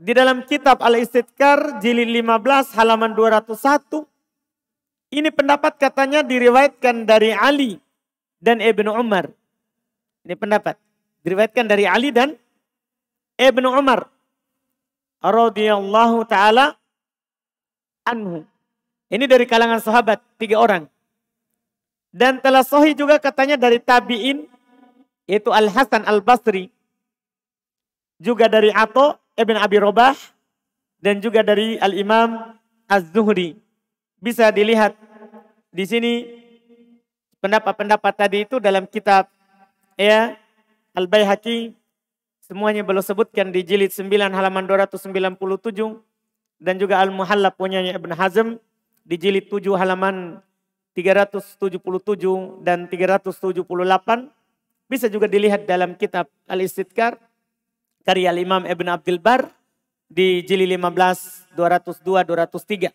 di dalam kitab Al-Istidkar jilid 15 halaman 201 ini pendapat katanya diriwayatkan dari Ali dan Ibn Umar ini pendapat Diriwayatkan dari Ali dan Ibnu Umar radhiyallahu taala anhu. Ini dari kalangan sahabat tiga orang. Dan telah sahih juga katanya dari tabi'in yaitu Al Hasan Al Basri juga dari Ato Ibn Abi Robah dan juga dari Al Imam Az-Zuhri. Bisa dilihat di sini pendapat-pendapat tadi itu dalam kitab ya Al-Baihaqi semuanya beliau sebutkan di jilid 9 halaman 297 dan juga Al-Muhalla punya Ibn Hazm di jilid 7 halaman 377 dan 378 bisa juga dilihat dalam kitab Al-Istidkar karya Al Imam Ibn Abdul Bar di jilid 15 202 203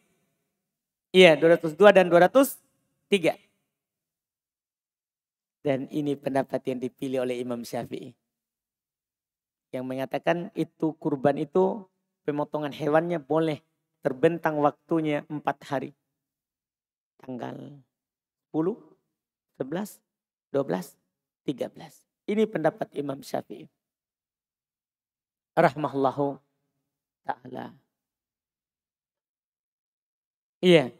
Iya, 202 dan 203. Dan ini pendapat yang dipilih oleh Imam Syafi'i. Yang mengatakan itu kurban itu pemotongan hewannya boleh terbentang waktunya empat hari. Tanggal 10, 11, 12, 13. Ini pendapat Imam Syafi'i. Rahmahullahu ta'ala. Iya.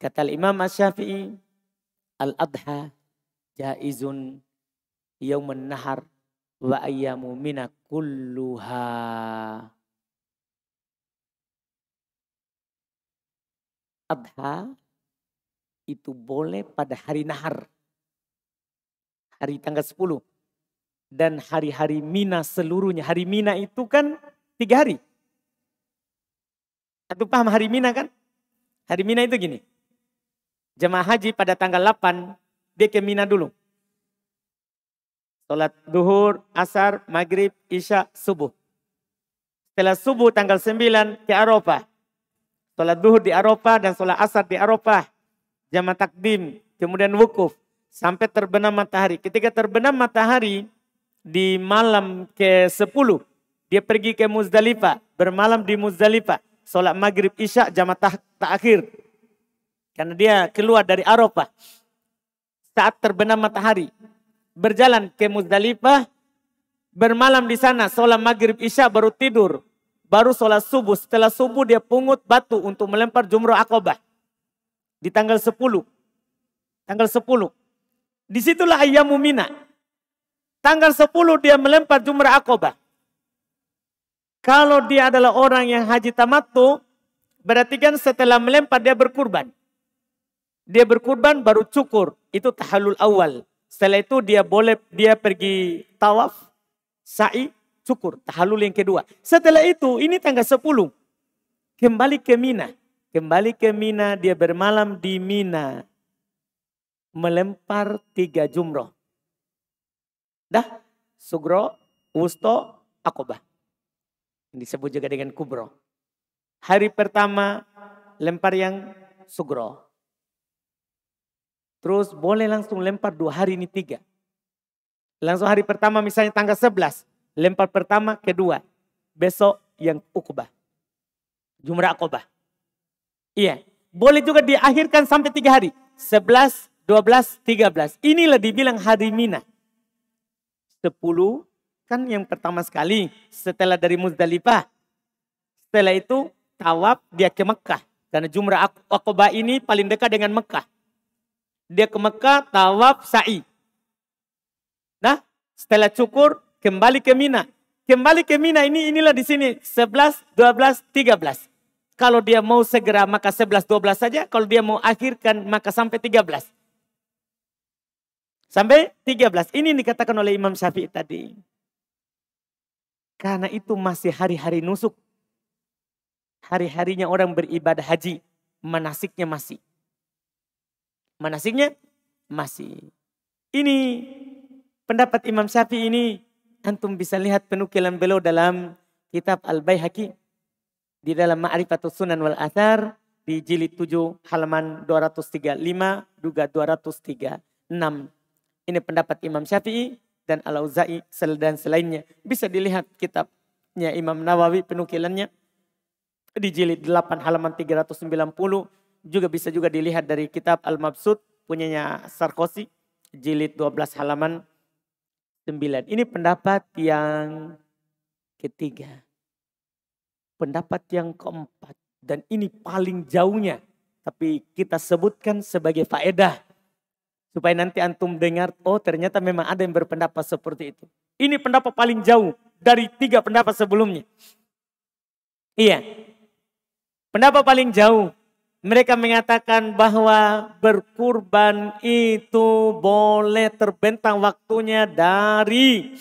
Kata Imam Syafi'i. Al-Adha jaizun yaumun nahar wa ayyamu mina kulluha. Adha itu boleh pada hari nahar. Hari tanggal 10. Dan hari-hari Mina seluruhnya. Hari Mina itu kan tiga hari. Atau paham hari Mina kan? Hari Mina itu gini. Jemaah haji pada tanggal 8 dia ke Mina dulu. Sholat duhur, asar, maghrib, isya, subuh. Setelah subuh tanggal 9 ke Eropa. Sholat duhur di Eropa dan sholat asar di Eropa. Jamat takdim, kemudian wukuf. Sampai terbenam matahari. Ketika terbenam matahari di malam ke-10. Dia pergi ke Muzdalifah. Bermalam di Muzdalifah. Sholat maghrib, isya, jamat takhir. Karena dia keluar dari Eropa saat terbenam matahari. Berjalan ke Muzdalifah, bermalam di sana, sholat maghrib isya baru tidur. Baru sholat subuh, setelah subuh dia pungut batu untuk melempar jumroh akobah. Di tanggal 10. Tanggal 10. Disitulah ayam muminah Tanggal 10 dia melempar jumrah akobah. Kalau dia adalah orang yang haji tamattu, berarti kan setelah melempar dia berkurban. Dia berkurban baru cukur. Itu tahalul awal. Setelah itu dia boleh dia pergi tawaf, sa'i, cukur. Tahalul yang kedua. Setelah itu ini tanggal 10. Kembali ke Mina. Kembali ke Mina dia bermalam di Mina. Melempar tiga jumroh. Dah. Sugro, Wusto, Akobah. Disebut juga dengan Kubro. Hari pertama lempar yang Sugro. Terus boleh langsung lempar dua hari ini tiga. Langsung hari pertama misalnya tanggal 11. Lempar pertama, kedua. Besok yang ukubah. Jumrah akobah. Iya. Boleh juga diakhirkan sampai tiga hari. 11, 12, 13. Inilah dibilang hari Mina. 10 kan yang pertama sekali setelah dari Muzdalifah. Setelah itu tawaf dia ke Mekah. Karena jumrah akobah ini paling dekat dengan Mekah dia ke Mekah tawaf sa'i. Nah, setelah cukur kembali ke Mina. Kembali ke Mina ini inilah di sini 11, 12, 13. Kalau dia mau segera maka 11, 12 saja. Kalau dia mau akhirkan maka sampai 13. Sampai 13. Ini dikatakan oleh Imam Syafi'i tadi. Karena itu masih hari-hari nusuk. Hari-harinya orang beribadah haji. Manasiknya masih manasiknya masih. Ini pendapat Imam Syafi'i ini antum bisa lihat penukilan beliau dalam kitab Al-Baihaqi di dalam Ma'rifatus Sunan wal Athar di jilid 7 halaman 235 juga 236. Ini pendapat Imam Syafi'i dan Al-Auza'i dan selainnya. Bisa dilihat kitabnya Imam Nawawi penukilannya di jilid 8 halaman 390 juga bisa juga dilihat dari kitab Al-Mabsud punyanya Sarkozy jilid 12 halaman 9. Ini pendapat yang ketiga. Pendapat yang keempat dan ini paling jauhnya tapi kita sebutkan sebagai faedah supaya nanti antum dengar oh ternyata memang ada yang berpendapat seperti itu. Ini pendapat paling jauh dari tiga pendapat sebelumnya. Iya. Pendapat paling jauh mereka mengatakan bahwa berkurban itu boleh terbentang waktunya dari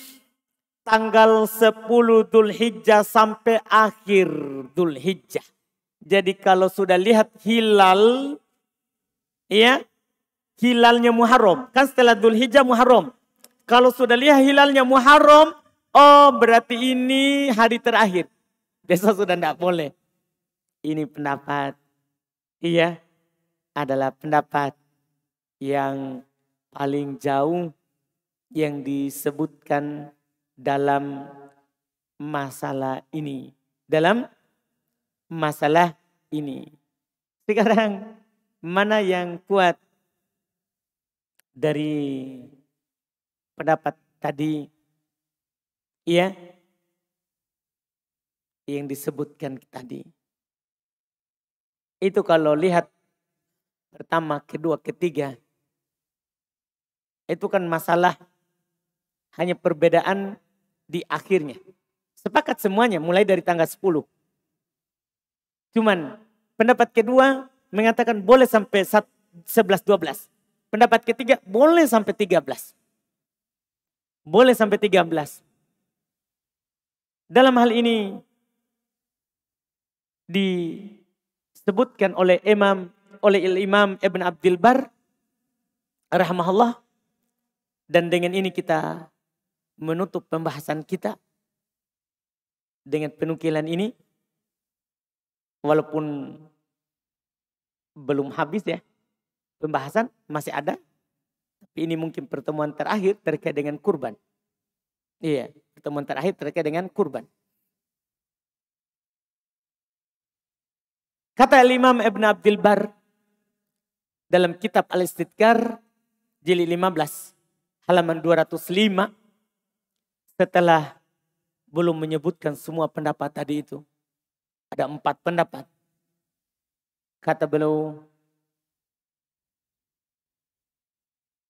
tanggal 10 Dhul Hijjah sampai akhir Dhul Hijjah. Jadi kalau sudah lihat hilal, ya hilalnya Muharram. Kan setelah Dhul Hijjah Muharram. Kalau sudah lihat hilalnya Muharram, oh berarti ini hari terakhir. Besok sudah tidak boleh. Ini pendapat Iya, adalah pendapat yang paling jauh yang disebutkan dalam masalah ini. Dalam masalah ini. Sekarang mana yang kuat dari pendapat tadi? Iya. Yang disebutkan tadi. Itu kalau lihat pertama, kedua, ketiga. Itu kan masalah hanya perbedaan di akhirnya. Sepakat semuanya mulai dari tanggal 10. Cuman pendapat kedua mengatakan boleh sampai 11 12. Pendapat ketiga boleh sampai 13. Boleh sampai 13. Dalam hal ini di disebutkan oleh Imam oleh Imam Ibn Abdul Bar rahimahullah dan dengan ini kita menutup pembahasan kita dengan penukilan ini walaupun belum habis ya pembahasan masih ada tapi ini mungkin pertemuan terakhir terkait dengan kurban iya pertemuan terakhir terkait dengan kurban Kata Imam Ibn Abdul Bar dalam kitab Al-Istidkar jilid 15 halaman 205 setelah belum menyebutkan semua pendapat tadi itu. Ada empat pendapat. Kata beliau,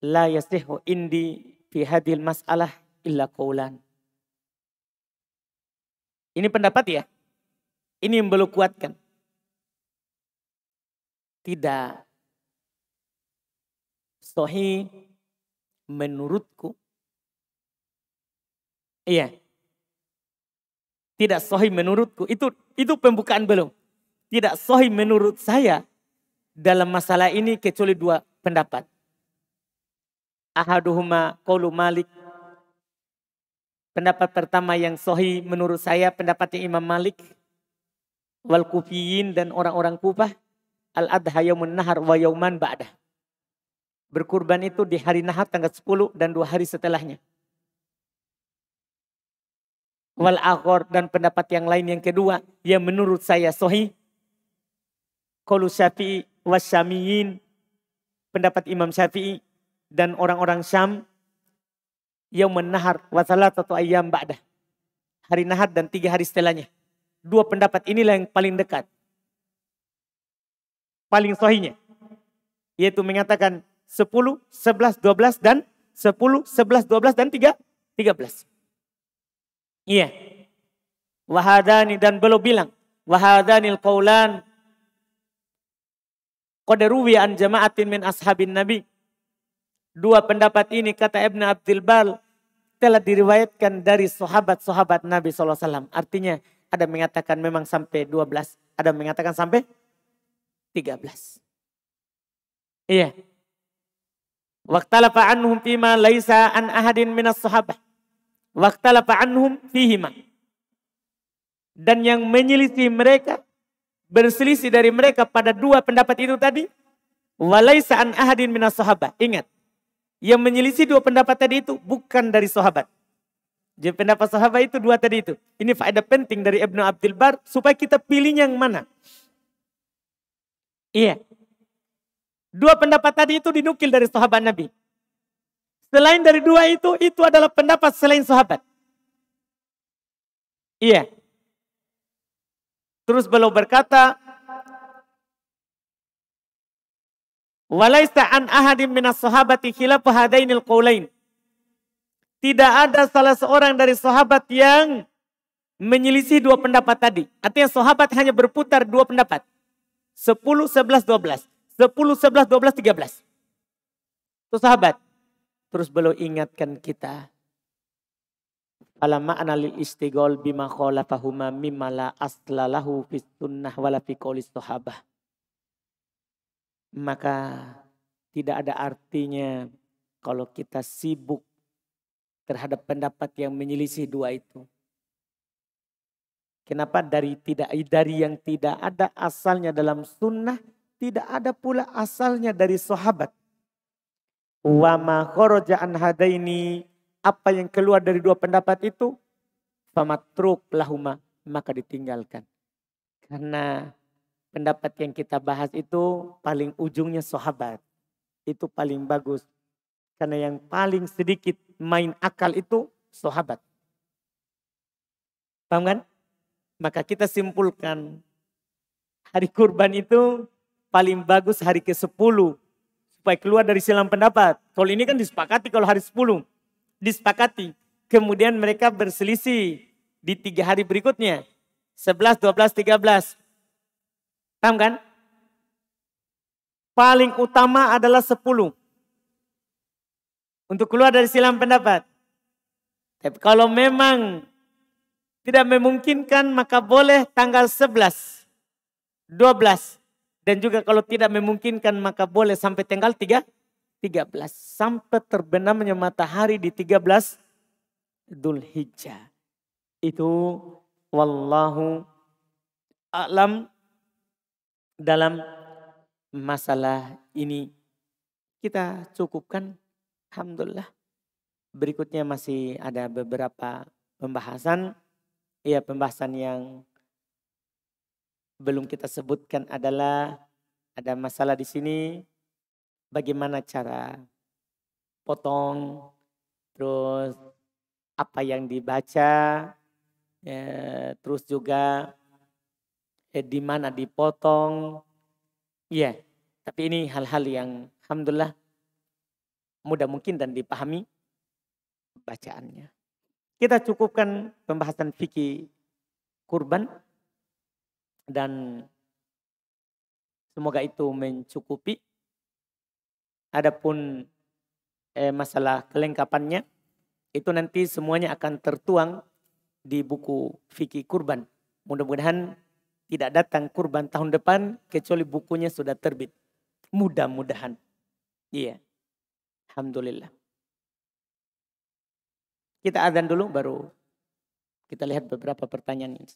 La yasihu indi fi hadil mas'alah illa kaulan Ini pendapat ya. Ini yang belum kuatkan tidak sohi menurutku. Iya. Tidak sohi menurutku. Itu itu pembukaan belum. Tidak sohi menurut saya dalam masalah ini kecuali dua pendapat. Ahaduhuma kolu Malik. Pendapat pertama yang sohi menurut saya pendapatnya Imam Malik wal kufiyin dan orang-orang Kufah Al-adha yaumun nahar wa yauman ba'dah. Berkurban itu di hari nahar tanggal 10 dan dua hari setelahnya. Wal akhor dan pendapat yang lain yang kedua yang menurut saya sohi. kalu syafi'i wasyamiyin. Pendapat Imam Syafi'i dan orang-orang Syam. yang nahar wa salatatu ayyam ba'dah. Hari nahar dan tiga hari setelahnya. Dua pendapat inilah yang paling dekat paling sohinya. Yaitu mengatakan 10, 11, 12 dan 10, 11, 12 dan 3, 13. Iya. Wahadani dan belum bilang. al qawlan. Qadaruwi an jama'atin min ashabin nabi. Dua pendapat ini kata Ibn Abdul Bal telah diriwayatkan dari sahabat-sahabat Nabi SAW. Artinya ada mengatakan memang sampai 12, ada mengatakan sampai 13. Iya. Waqtalafa anhum fima laisa an ahadin minas sahabah. Waqtalafa anhum fihima. Dan yang menyelisih mereka, berselisih dari mereka pada dua pendapat itu tadi. Walaisa an ahadin minas sahabah. Ingat, yang menyelisih dua pendapat tadi itu bukan dari sahabat. Jadi pendapat sahabat itu dua tadi itu. Ini faedah penting dari Ibnu Abdul Bar supaya kita pilih yang mana. Iya. Dua pendapat tadi itu dinukil dari sahabat Nabi. Selain dari dua itu, itu adalah pendapat selain sahabat. Iya. Terus beliau berkata, Walaista an ahadim minas sahabati khilafu hadainil qawlain. Tidak ada salah seorang dari sahabat yang menyelisih dua pendapat tadi. Artinya sahabat hanya berputar dua pendapat. 10, 11, 12. 10, 11, 12, 13. Itu sahabat. Terus beliau ingatkan kita. Alam ma'na lil istighol bima khalafahuma mimma la asla lahu fis sunnah wala fi qawli sahabah. Maka tidak ada artinya kalau kita sibuk terhadap pendapat yang menyelisih dua itu. Kenapa dari tidak dari yang tidak ada asalnya dalam sunnah, tidak ada pula asalnya dari sahabat. Wa ma kharaja an hadaini apa yang keluar dari dua pendapat itu famatruk lahuma maka ditinggalkan. Karena pendapat yang kita bahas itu paling ujungnya sahabat. Itu paling bagus. Karena yang paling sedikit main akal itu sahabat. Paham kan? Maka kita simpulkan hari kurban itu paling bagus hari ke-10 supaya keluar dari silang pendapat. Kalau ini kan disepakati kalau hari 10. Disepakati. Kemudian mereka berselisih di tiga hari berikutnya. 11, 12, 13. Paham kan? Paling utama adalah 10. Untuk keluar dari silang pendapat. Tapi kalau memang tidak memungkinkan maka boleh tanggal 11, 12. Dan juga kalau tidak memungkinkan maka boleh sampai tanggal 3, 13. Sampai terbenamnya matahari di 13 Dhul Hijjah. Itu wallahu alam dalam masalah ini. Kita cukupkan. Alhamdulillah. Berikutnya masih ada beberapa pembahasan ya pembahasan yang belum kita sebutkan adalah ada masalah di sini bagaimana cara potong terus apa yang dibaca ya, terus juga eh, di mana dipotong ya tapi ini hal-hal yang alhamdulillah mudah mungkin dan dipahami bacaannya kita cukupkan pembahasan fikih kurban dan semoga itu mencukupi. Adapun eh, masalah kelengkapannya itu nanti semuanya akan tertuang di buku fikih kurban. Mudah-mudahan tidak datang kurban tahun depan kecuali bukunya sudah terbit. Mudah-mudahan. Iya. Alhamdulillah. Kita azan dulu baru kita lihat beberapa pertanyaan ini.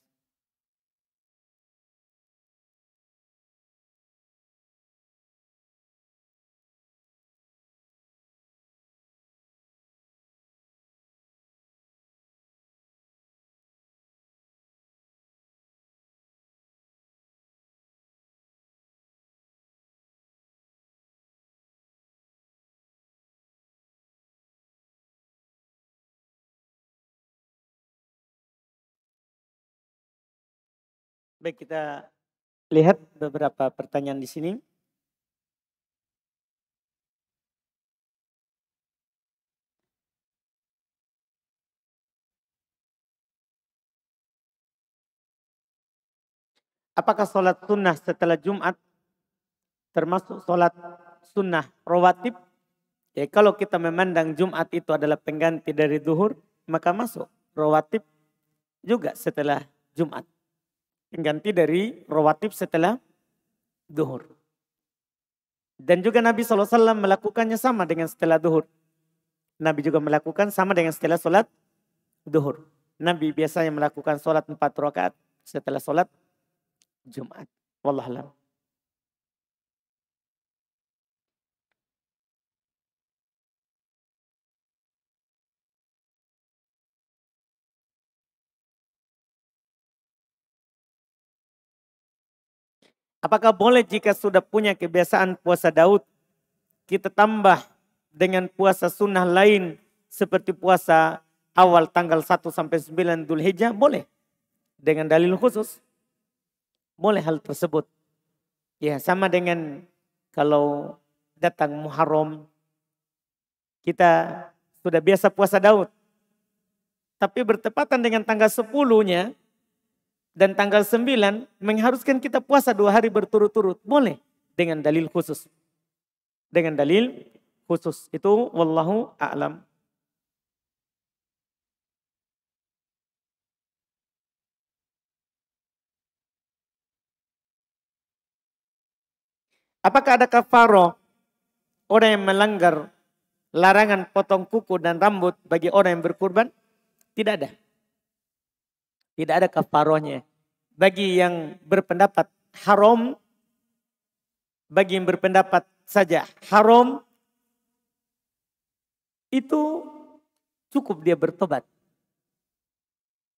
Baik, kita lihat beberapa pertanyaan di sini. Apakah sholat sunnah setelah Jumat termasuk sholat sunnah rawatib? Ya, kalau kita memandang Jumat itu adalah pengganti dari duhur, maka masuk rawatib juga setelah Jumat. Ganti dari rawatib setelah duhur. Dan juga Nabi SAW melakukannya sama dengan setelah duhur. Nabi juga melakukan sama dengan setelah sholat duhur. Nabi biasanya melakukan sholat empat rakaat setelah sholat Jumat. Wallahualam. Apakah boleh jika sudah punya kebiasaan puasa Daud, kita tambah dengan puasa sunnah lain seperti puasa awal tanggal 1 sampai 9 Dhul Hijjah? Boleh. Dengan dalil khusus. Boleh hal tersebut. Ya sama dengan kalau datang Muharram. Kita sudah biasa puasa Daud. Tapi bertepatan dengan tanggal 10-nya, dan tanggal 9 mengharuskan kita puasa dua hari berturut-turut. Boleh dengan dalil khusus. Dengan dalil khusus itu wallahu a'lam. Apakah ada kafaro orang yang melanggar larangan potong kuku dan rambut bagi orang yang berkurban? Tidak ada. Tidak ada kafarohnya. Bagi yang berpendapat haram, bagi yang berpendapat saja haram, itu cukup dia bertobat.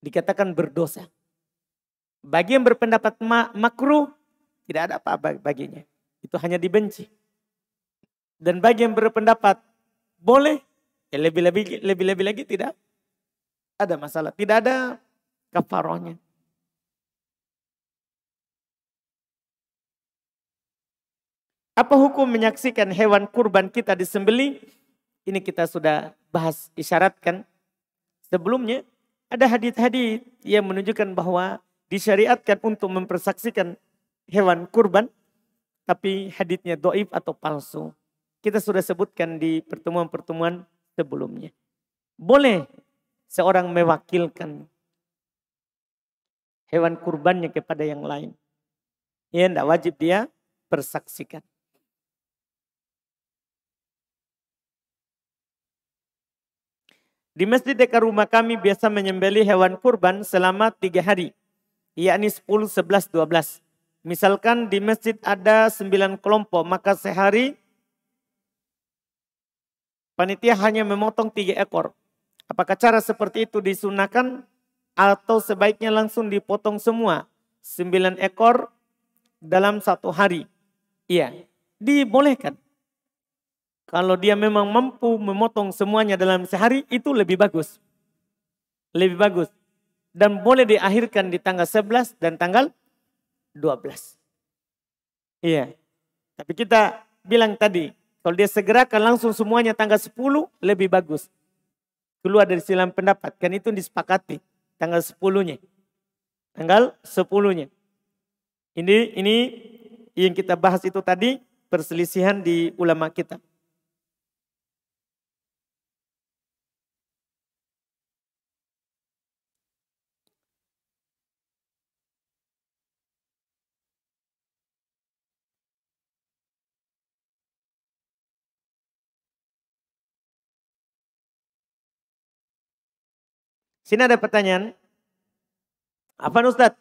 Dikatakan berdosa. Bagi yang berpendapat makruh, tidak ada apa-apa baginya. Itu hanya dibenci. Dan bagi yang berpendapat boleh, ya lebih-lebih lebih-lebih lagi tidak ada masalah. Tidak ada kafarohnya. Apa hukum menyaksikan hewan kurban kita disembeli? Ini kita sudah bahas isyaratkan. Sebelumnya ada hadit-hadit yang menunjukkan bahwa disyariatkan untuk mempersaksikan hewan kurban. Tapi haditnya doib atau palsu. Kita sudah sebutkan di pertemuan-pertemuan sebelumnya. Boleh seorang mewakilkan hewan kurbannya kepada yang lain. Ya, tidak wajib dia persaksikan. Di masjid dekat rumah kami biasa menyembeli hewan kurban selama tiga hari. Yakni 10, 11, 12. Misalkan di masjid ada sembilan kelompok, maka sehari panitia hanya memotong tiga ekor. Apakah cara seperti itu disunahkan? atau sebaiknya langsung dipotong semua. Sembilan ekor dalam satu hari. Iya, dibolehkan. Kalau dia memang mampu memotong semuanya dalam sehari, itu lebih bagus. Lebih bagus. Dan boleh diakhirkan di tanggal 11 dan tanggal 12. Iya. Tapi kita bilang tadi, kalau dia segerakan langsung semuanya tanggal 10, lebih bagus. Keluar dari silam pendapat. Kan itu disepakati tanggal 10-nya. Tanggal 10-nya. Ini ini yang kita bahas itu tadi perselisihan di ulama kita. Sini ada pertanyaan. Apa Ustaz?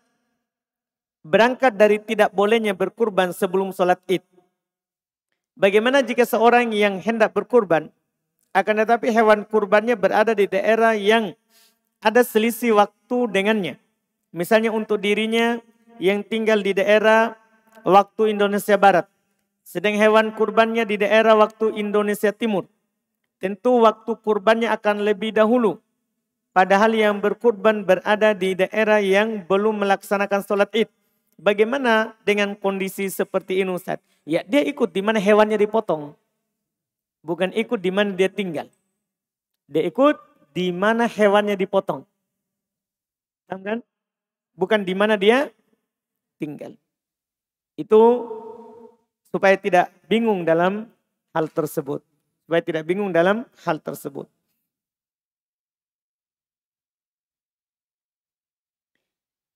Berangkat dari tidak bolehnya berkurban sebelum sholat id. Bagaimana jika seorang yang hendak berkurban, akan tetapi hewan kurbannya berada di daerah yang ada selisih waktu dengannya. Misalnya untuk dirinya yang tinggal di daerah waktu Indonesia Barat. Sedang hewan kurbannya di daerah waktu Indonesia Timur. Tentu waktu kurbannya akan lebih dahulu Padahal yang berkurban berada di daerah yang belum melaksanakan sholat id. Bagaimana dengan kondisi seperti ini Ustaz? Ya dia ikut di mana hewannya dipotong. Bukan ikut di mana dia tinggal. Dia ikut di mana hewannya dipotong. Paham kan? Bukan di mana dia tinggal. Itu supaya tidak bingung dalam hal tersebut. Supaya tidak bingung dalam hal tersebut.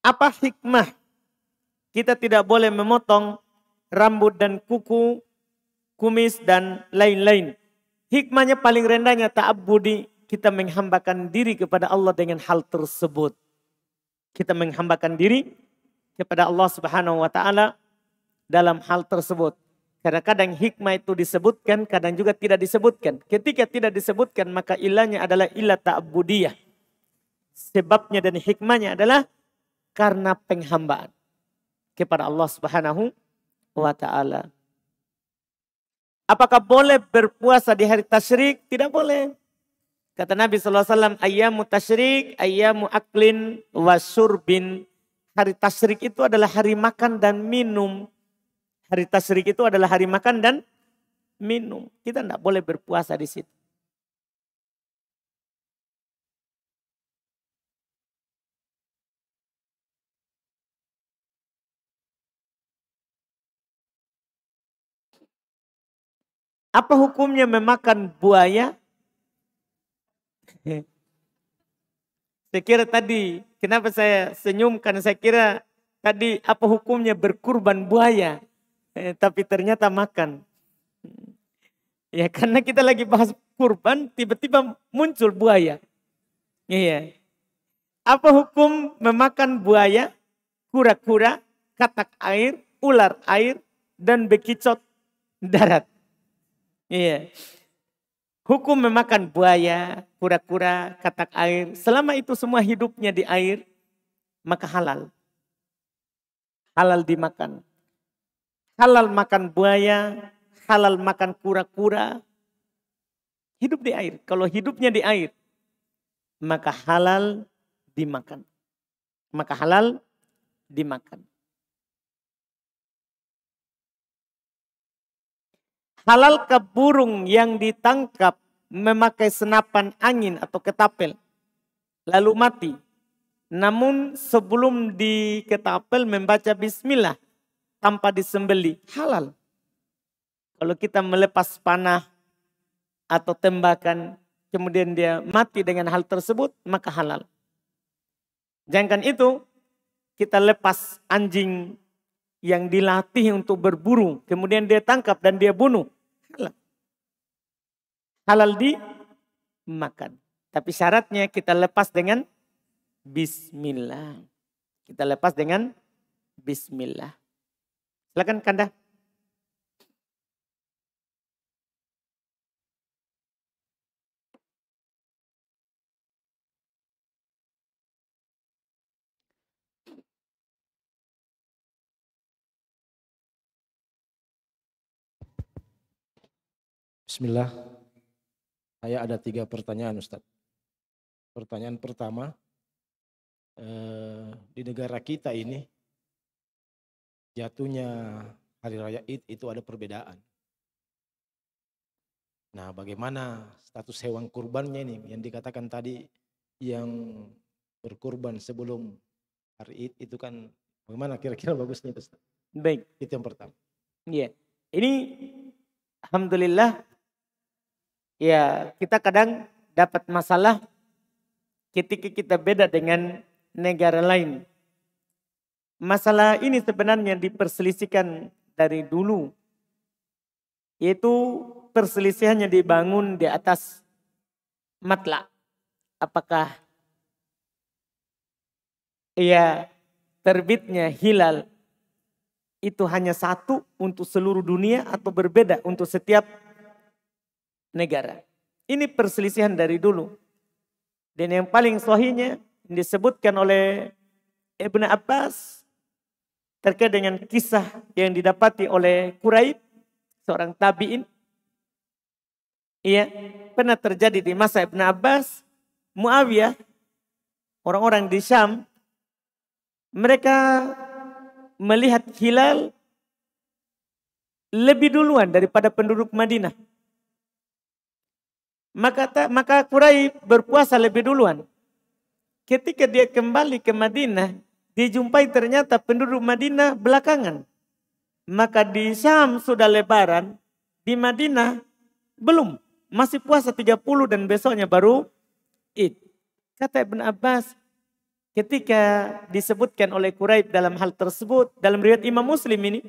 Apa hikmah? Kita tidak boleh memotong rambut dan kuku, kumis dan lain-lain. Hikmahnya paling rendahnya ta'abudi. Kita menghambakan diri kepada Allah dengan hal tersebut. Kita menghambakan diri kepada Allah subhanahu wa ta'ala dalam hal tersebut. Karena kadang hikmah itu disebutkan, kadang juga tidak disebutkan. Ketika tidak disebutkan, maka ilahnya adalah ilah ta'budiyah. Sebabnya dan hikmahnya adalah karena penghambaan kepada Allah Subhanahu wa taala. Apakah boleh berpuasa di hari tasyrik? Tidak boleh. Kata Nabi Alaihi sallallahu Wasallam ayyamu tasyrik, ayyamu aklin surbin." Hari tasyrik itu adalah hari makan dan minum. Hari tasyrik itu adalah hari makan dan minum. Kita tidak boleh berpuasa di situ. Apa hukumnya memakan buaya? saya kira tadi, kenapa saya senyum? Karena saya kira tadi apa hukumnya berkurban buaya? Eh, tapi ternyata makan. Ya karena kita lagi bahas kurban, tiba-tiba muncul buaya. Iya. Apa hukum memakan buaya, kura-kura, katak air, ular air, dan bekicot darat? Iya. Hukum memakan buaya, kura-kura, katak air. Selama itu semua hidupnya di air, maka halal. Halal dimakan. Halal makan buaya, halal makan kura-kura. Hidup di air. Kalau hidupnya di air, maka halal dimakan. Maka halal dimakan. halal ke burung yang ditangkap memakai senapan angin atau ketapel lalu mati. Namun sebelum di ketapel membaca bismillah tanpa disembeli halal. Kalau kita melepas panah atau tembakan kemudian dia mati dengan hal tersebut maka halal. Jangankan itu kita lepas anjing yang dilatih untuk berburu, kemudian dia tangkap dan dia bunuh. Halal. Halal makan, Tapi syaratnya kita lepas dengan bismillah. Kita lepas dengan bismillah. Silakan Kanda. Bismillah. Saya ada tiga pertanyaan Ustaz. Pertanyaan pertama, eh, di negara kita ini jatuhnya hari raya Id itu ada perbedaan. Nah, bagaimana status hewan kurbannya ini yang dikatakan tadi yang berkurban sebelum hari Id itu kan bagaimana kira-kira bagusnya Ustaz? Baik, itu yang pertama. Iya. Yeah. Ini alhamdulillah ya kita kadang dapat masalah ketika kita beda dengan negara lain. Masalah ini sebenarnya diperselisihkan dari dulu. Yaitu perselisihannya dibangun di atas matla. Apakah ya terbitnya hilal itu hanya satu untuk seluruh dunia atau berbeda untuk setiap negara. Ini perselisihan dari dulu. Dan yang paling sohinya disebutkan oleh Ibn Abbas terkait dengan kisah yang didapati oleh Quraib, seorang tabi'in. Iya, pernah terjadi di masa Ibn Abbas, Muawiyah, orang-orang di Syam, mereka melihat hilal lebih duluan daripada penduduk Madinah. Maka ta, maka Quraisy berpuasa lebih duluan. Ketika dia kembali ke Madinah, dijumpai ternyata penduduk Madinah belakangan. Maka di Syam sudah lebaran, di Madinah belum. Masih puasa 30 dan besoknya baru Id. Kata Ibn Abbas, ketika disebutkan oleh Quraib dalam hal tersebut, dalam riwayat Imam Muslim ini,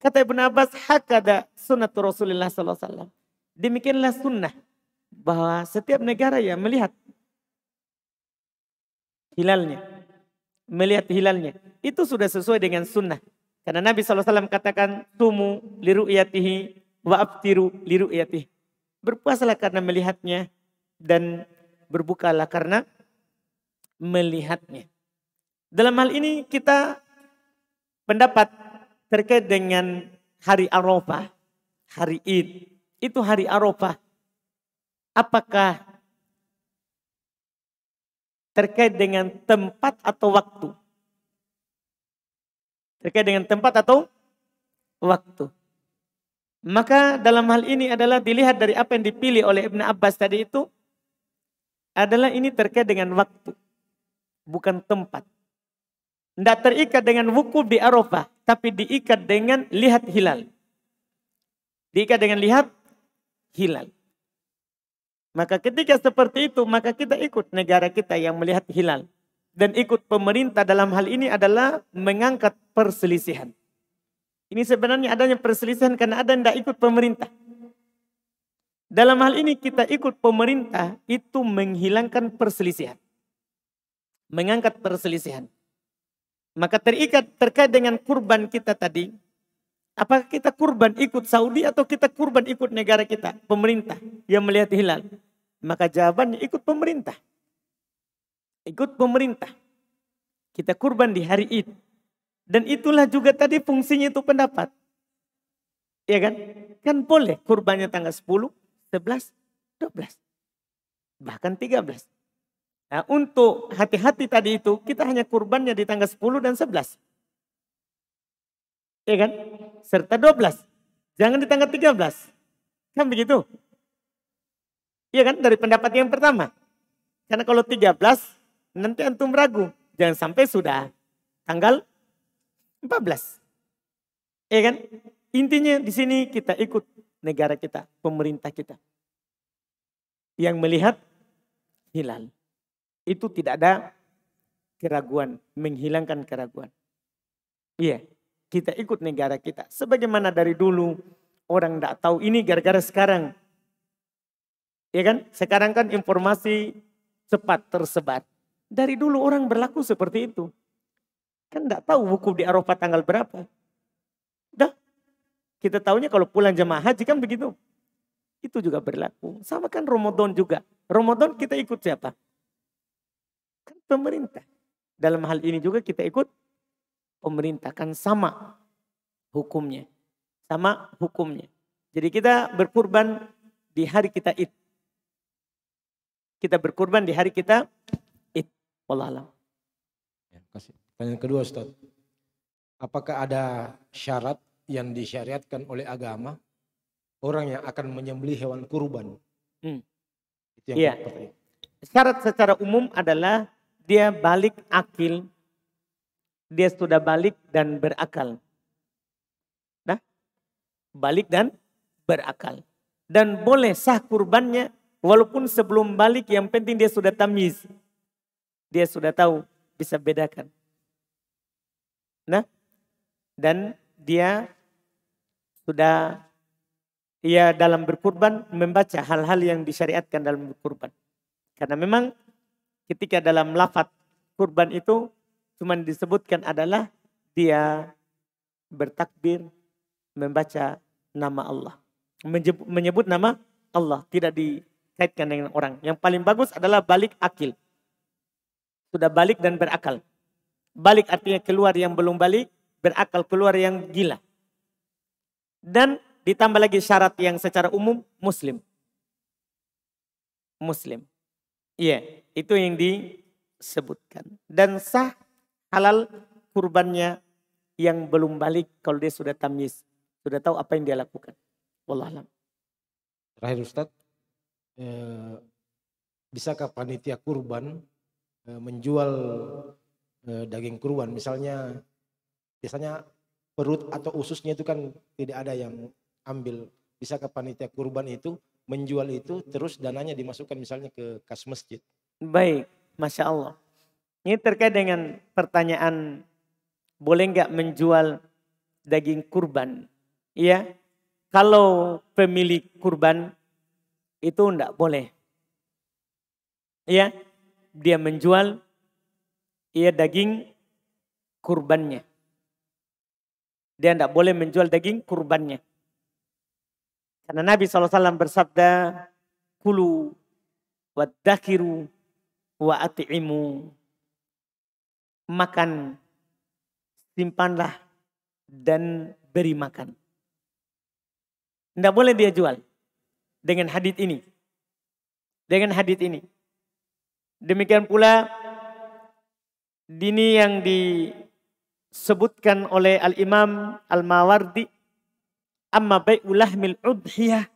kata Ibn Abbas, hakada sunnatu Rasulullah SAW. Demikianlah sunnah bahwa setiap negara ya melihat hilalnya. Melihat hilalnya. Itu sudah sesuai dengan sunnah. Karena Nabi SAW katakan, Tumu abtiru wa'abtiru iatihi. Berpuasalah karena melihatnya dan berbukalah karena melihatnya. Dalam hal ini kita pendapat terkait dengan hari Arafah, hari Id. Itu hari Arafah Apakah terkait dengan tempat atau waktu? Terkait dengan tempat atau waktu. Maka dalam hal ini adalah dilihat dari apa yang dipilih oleh Ibn Abbas tadi itu adalah ini terkait dengan waktu, bukan tempat. Tidak terikat dengan wukuf di Arafah, tapi diikat dengan lihat hilal. Diikat dengan lihat hilal. Maka ketika seperti itu, maka kita ikut negara kita yang melihat hilal. Dan ikut pemerintah dalam hal ini adalah mengangkat perselisihan. Ini sebenarnya adanya perselisihan karena ada yang tidak ikut pemerintah. Dalam hal ini kita ikut pemerintah itu menghilangkan perselisihan. Mengangkat perselisihan. Maka terikat terkait dengan kurban kita tadi, Apakah kita kurban ikut Saudi atau kita kurban ikut negara kita, pemerintah yang melihat hilal? Maka jawabannya ikut pemerintah. Ikut pemerintah. Kita kurban di hari itu Dan itulah juga tadi fungsinya itu pendapat. ya kan? Kan boleh kurbannya tanggal 10, 11, 12. Bahkan 13. Nah, untuk hati-hati tadi itu, kita hanya kurbannya di tanggal 10 dan 11. ya kan? serta 12. Jangan di tanggal 13. Kan begitu? Iya kan dari pendapat yang pertama. Karena kalau 13 nanti antum ragu. Jangan sampai sudah tanggal 14. Iya kan? Intinya di sini kita ikut negara kita, pemerintah kita. Yang melihat hilal. Itu tidak ada keraguan, menghilangkan keraguan. Iya. Kita ikut negara kita. Sebagaimana dari dulu orang tidak tahu ini gara-gara sekarang. Ya kan? Sekarang kan informasi cepat tersebar. Dari dulu orang berlaku seperti itu. Kan tidak tahu wukuf di Eropa tanggal berapa. Dah, Kita tahunya kalau pulang jemaah haji kan begitu. Itu juga berlaku. Sama kan Ramadan juga. Ramadan kita ikut siapa? Kan pemerintah. Dalam hal ini juga kita ikut pemerintah kan sama hukumnya. Sama hukumnya. Jadi kita berkurban di hari kita id. Kita berkurban di hari kita id. Wallahualam. Ya, kasih. Pertanyaan kedua Ustaz. Apakah ada syarat yang disyariatkan oleh agama orang yang akan menyembelih hewan kurban? Hmm. Itu yang ya. Syarat secara umum adalah dia balik akil dia sudah balik dan berakal. Nah, balik dan berakal. Dan boleh sah kurbannya walaupun sebelum balik yang penting dia sudah tamiz, Dia sudah tahu bisa bedakan. Nah, dan dia sudah ia dalam berkurban membaca hal-hal yang disyariatkan dalam berkurban. Karena memang ketika dalam lafat kurban itu Cuman disebutkan adalah dia bertakbir membaca nama Allah. Menyebut, menyebut nama Allah. Tidak dikaitkan dengan orang. Yang paling bagus adalah balik akil. Sudah balik dan berakal. Balik artinya keluar yang belum balik. Berakal keluar yang gila. Dan ditambah lagi syarat yang secara umum muslim. Muslim. Iya, yeah, itu yang disebutkan. Dan sah halal kurbannya yang belum balik kalau dia sudah tamis, sudah tahu apa yang dia lakukan. Wallahualam. Terakhir Ustaz, eh, bisakah panitia kurban eh, menjual eh, daging kurban? Misalnya biasanya perut atau ususnya itu kan tidak ada yang ambil. Bisakah panitia kurban itu menjual itu terus dananya dimasukkan misalnya ke kas masjid? Baik, Masya Allah. Ini terkait dengan pertanyaan boleh nggak menjual daging kurban? Iya, kalau pemilik kurban itu enggak boleh. Iya, dia menjual iya daging kurbannya. Dia enggak boleh menjual daging kurbannya. Karena Nabi SAW bersabda, Kulu wa dakhiru wa ati'imu makan, simpanlah dan beri makan. Tidak boleh dia jual dengan hadit ini. Dengan hadit ini. Demikian pula dini yang disebutkan oleh Al-Imam Al-Mawardi amma bai'ulah mil udhiyah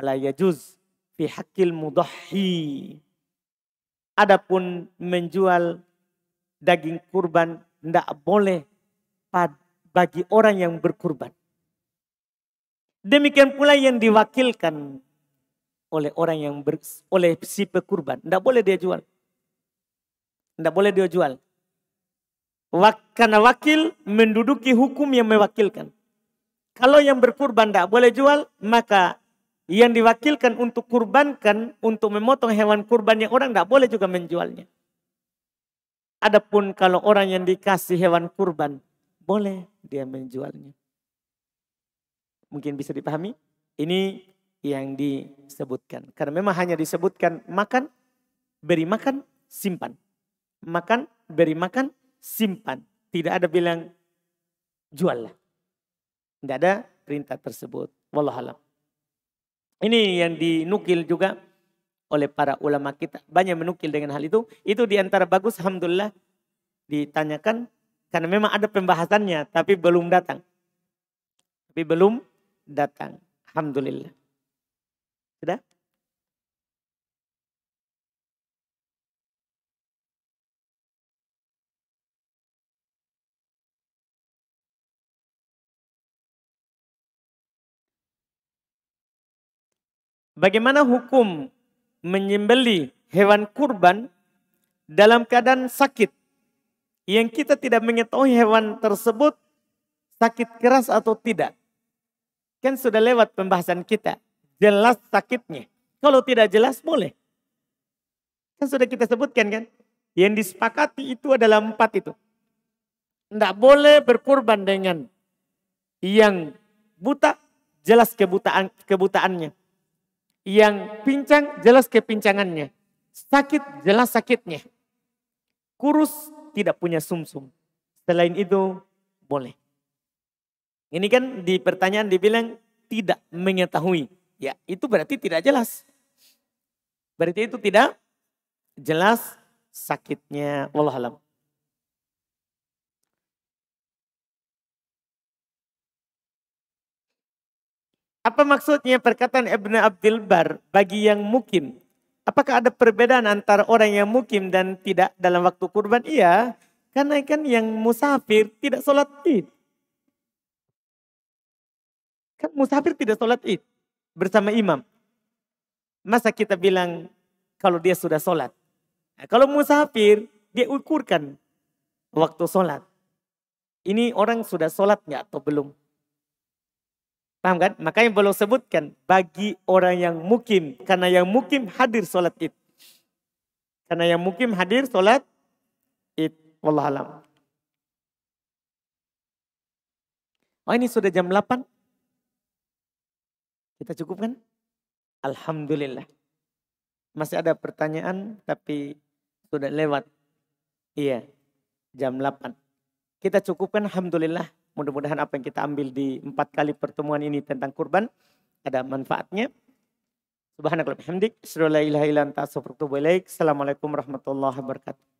ala yajuz fi hakil mudahhi. Adapun menjual daging kurban tidak boleh bagi orang yang berkurban. Demikian pula yang diwakilkan oleh orang yang ber, oleh si pekurban. Tidak boleh dia jual. Tidak boleh dia jual. karena wakil menduduki hukum yang mewakilkan. Kalau yang berkurban tidak boleh jual, maka yang diwakilkan untuk kurbankan, untuk memotong hewan kurban yang orang tidak boleh juga menjualnya. Adapun kalau orang yang dikasih hewan kurban, boleh dia menjualnya. Mungkin bisa dipahami? Ini yang disebutkan. Karena memang hanya disebutkan makan, beri makan, simpan. Makan, beri makan, simpan. Tidak ada bilang juallah. Tidak ada perintah tersebut. Wallahualam. Ini yang dinukil juga oleh para ulama kita. Banyak menukil dengan hal itu. Itu diantara bagus, Alhamdulillah ditanyakan. Karena memang ada pembahasannya, tapi belum datang. Tapi belum datang. Alhamdulillah. Sudah? Bagaimana hukum menyembeli hewan kurban dalam keadaan sakit. Yang kita tidak mengetahui hewan tersebut sakit keras atau tidak. Kan sudah lewat pembahasan kita. Jelas sakitnya. Kalau tidak jelas boleh. Kan sudah kita sebutkan kan. Yang disepakati itu adalah empat itu. Tidak boleh berkorban dengan yang buta jelas kebutaan kebutaannya yang pincang jelas kepincangannya. Sakit jelas sakitnya. Kurus tidak punya sumsum. -sum. Selain itu boleh. Ini kan di pertanyaan dibilang tidak mengetahui. Ya itu berarti tidak jelas. Berarti itu tidak jelas sakitnya. Wallahualam. Apa maksudnya perkataan Ibnu Abdul Bar bagi yang mukim? Apakah ada perbedaan antara orang yang mukim dan tidak dalam waktu kurban? Iya, karena kan yang musafir tidak sholat id. Kan musafir tidak sholat id bersama imam. Masa kita bilang kalau dia sudah sholat? Nah, kalau musafir, dia ukurkan waktu sholat. Ini orang sudah sholat nggak atau belum? Paham kan? Makanya belum sebutkan bagi orang yang mukim. Karena yang mukim hadir sholat id. Karena yang mukim hadir sholat id. Wallahualam. Oh ini sudah jam 8. Kita cukup kan? Alhamdulillah. Masih ada pertanyaan tapi sudah lewat. Iya, jam 8. Kita cukupkan Alhamdulillah. Mudah-mudahan apa yang kita ambil di empat kali pertemuan ini tentang kurban ada manfaatnya. Subhanakallahumma hamdik, Assalamualaikum warahmatullahi wabarakatuh.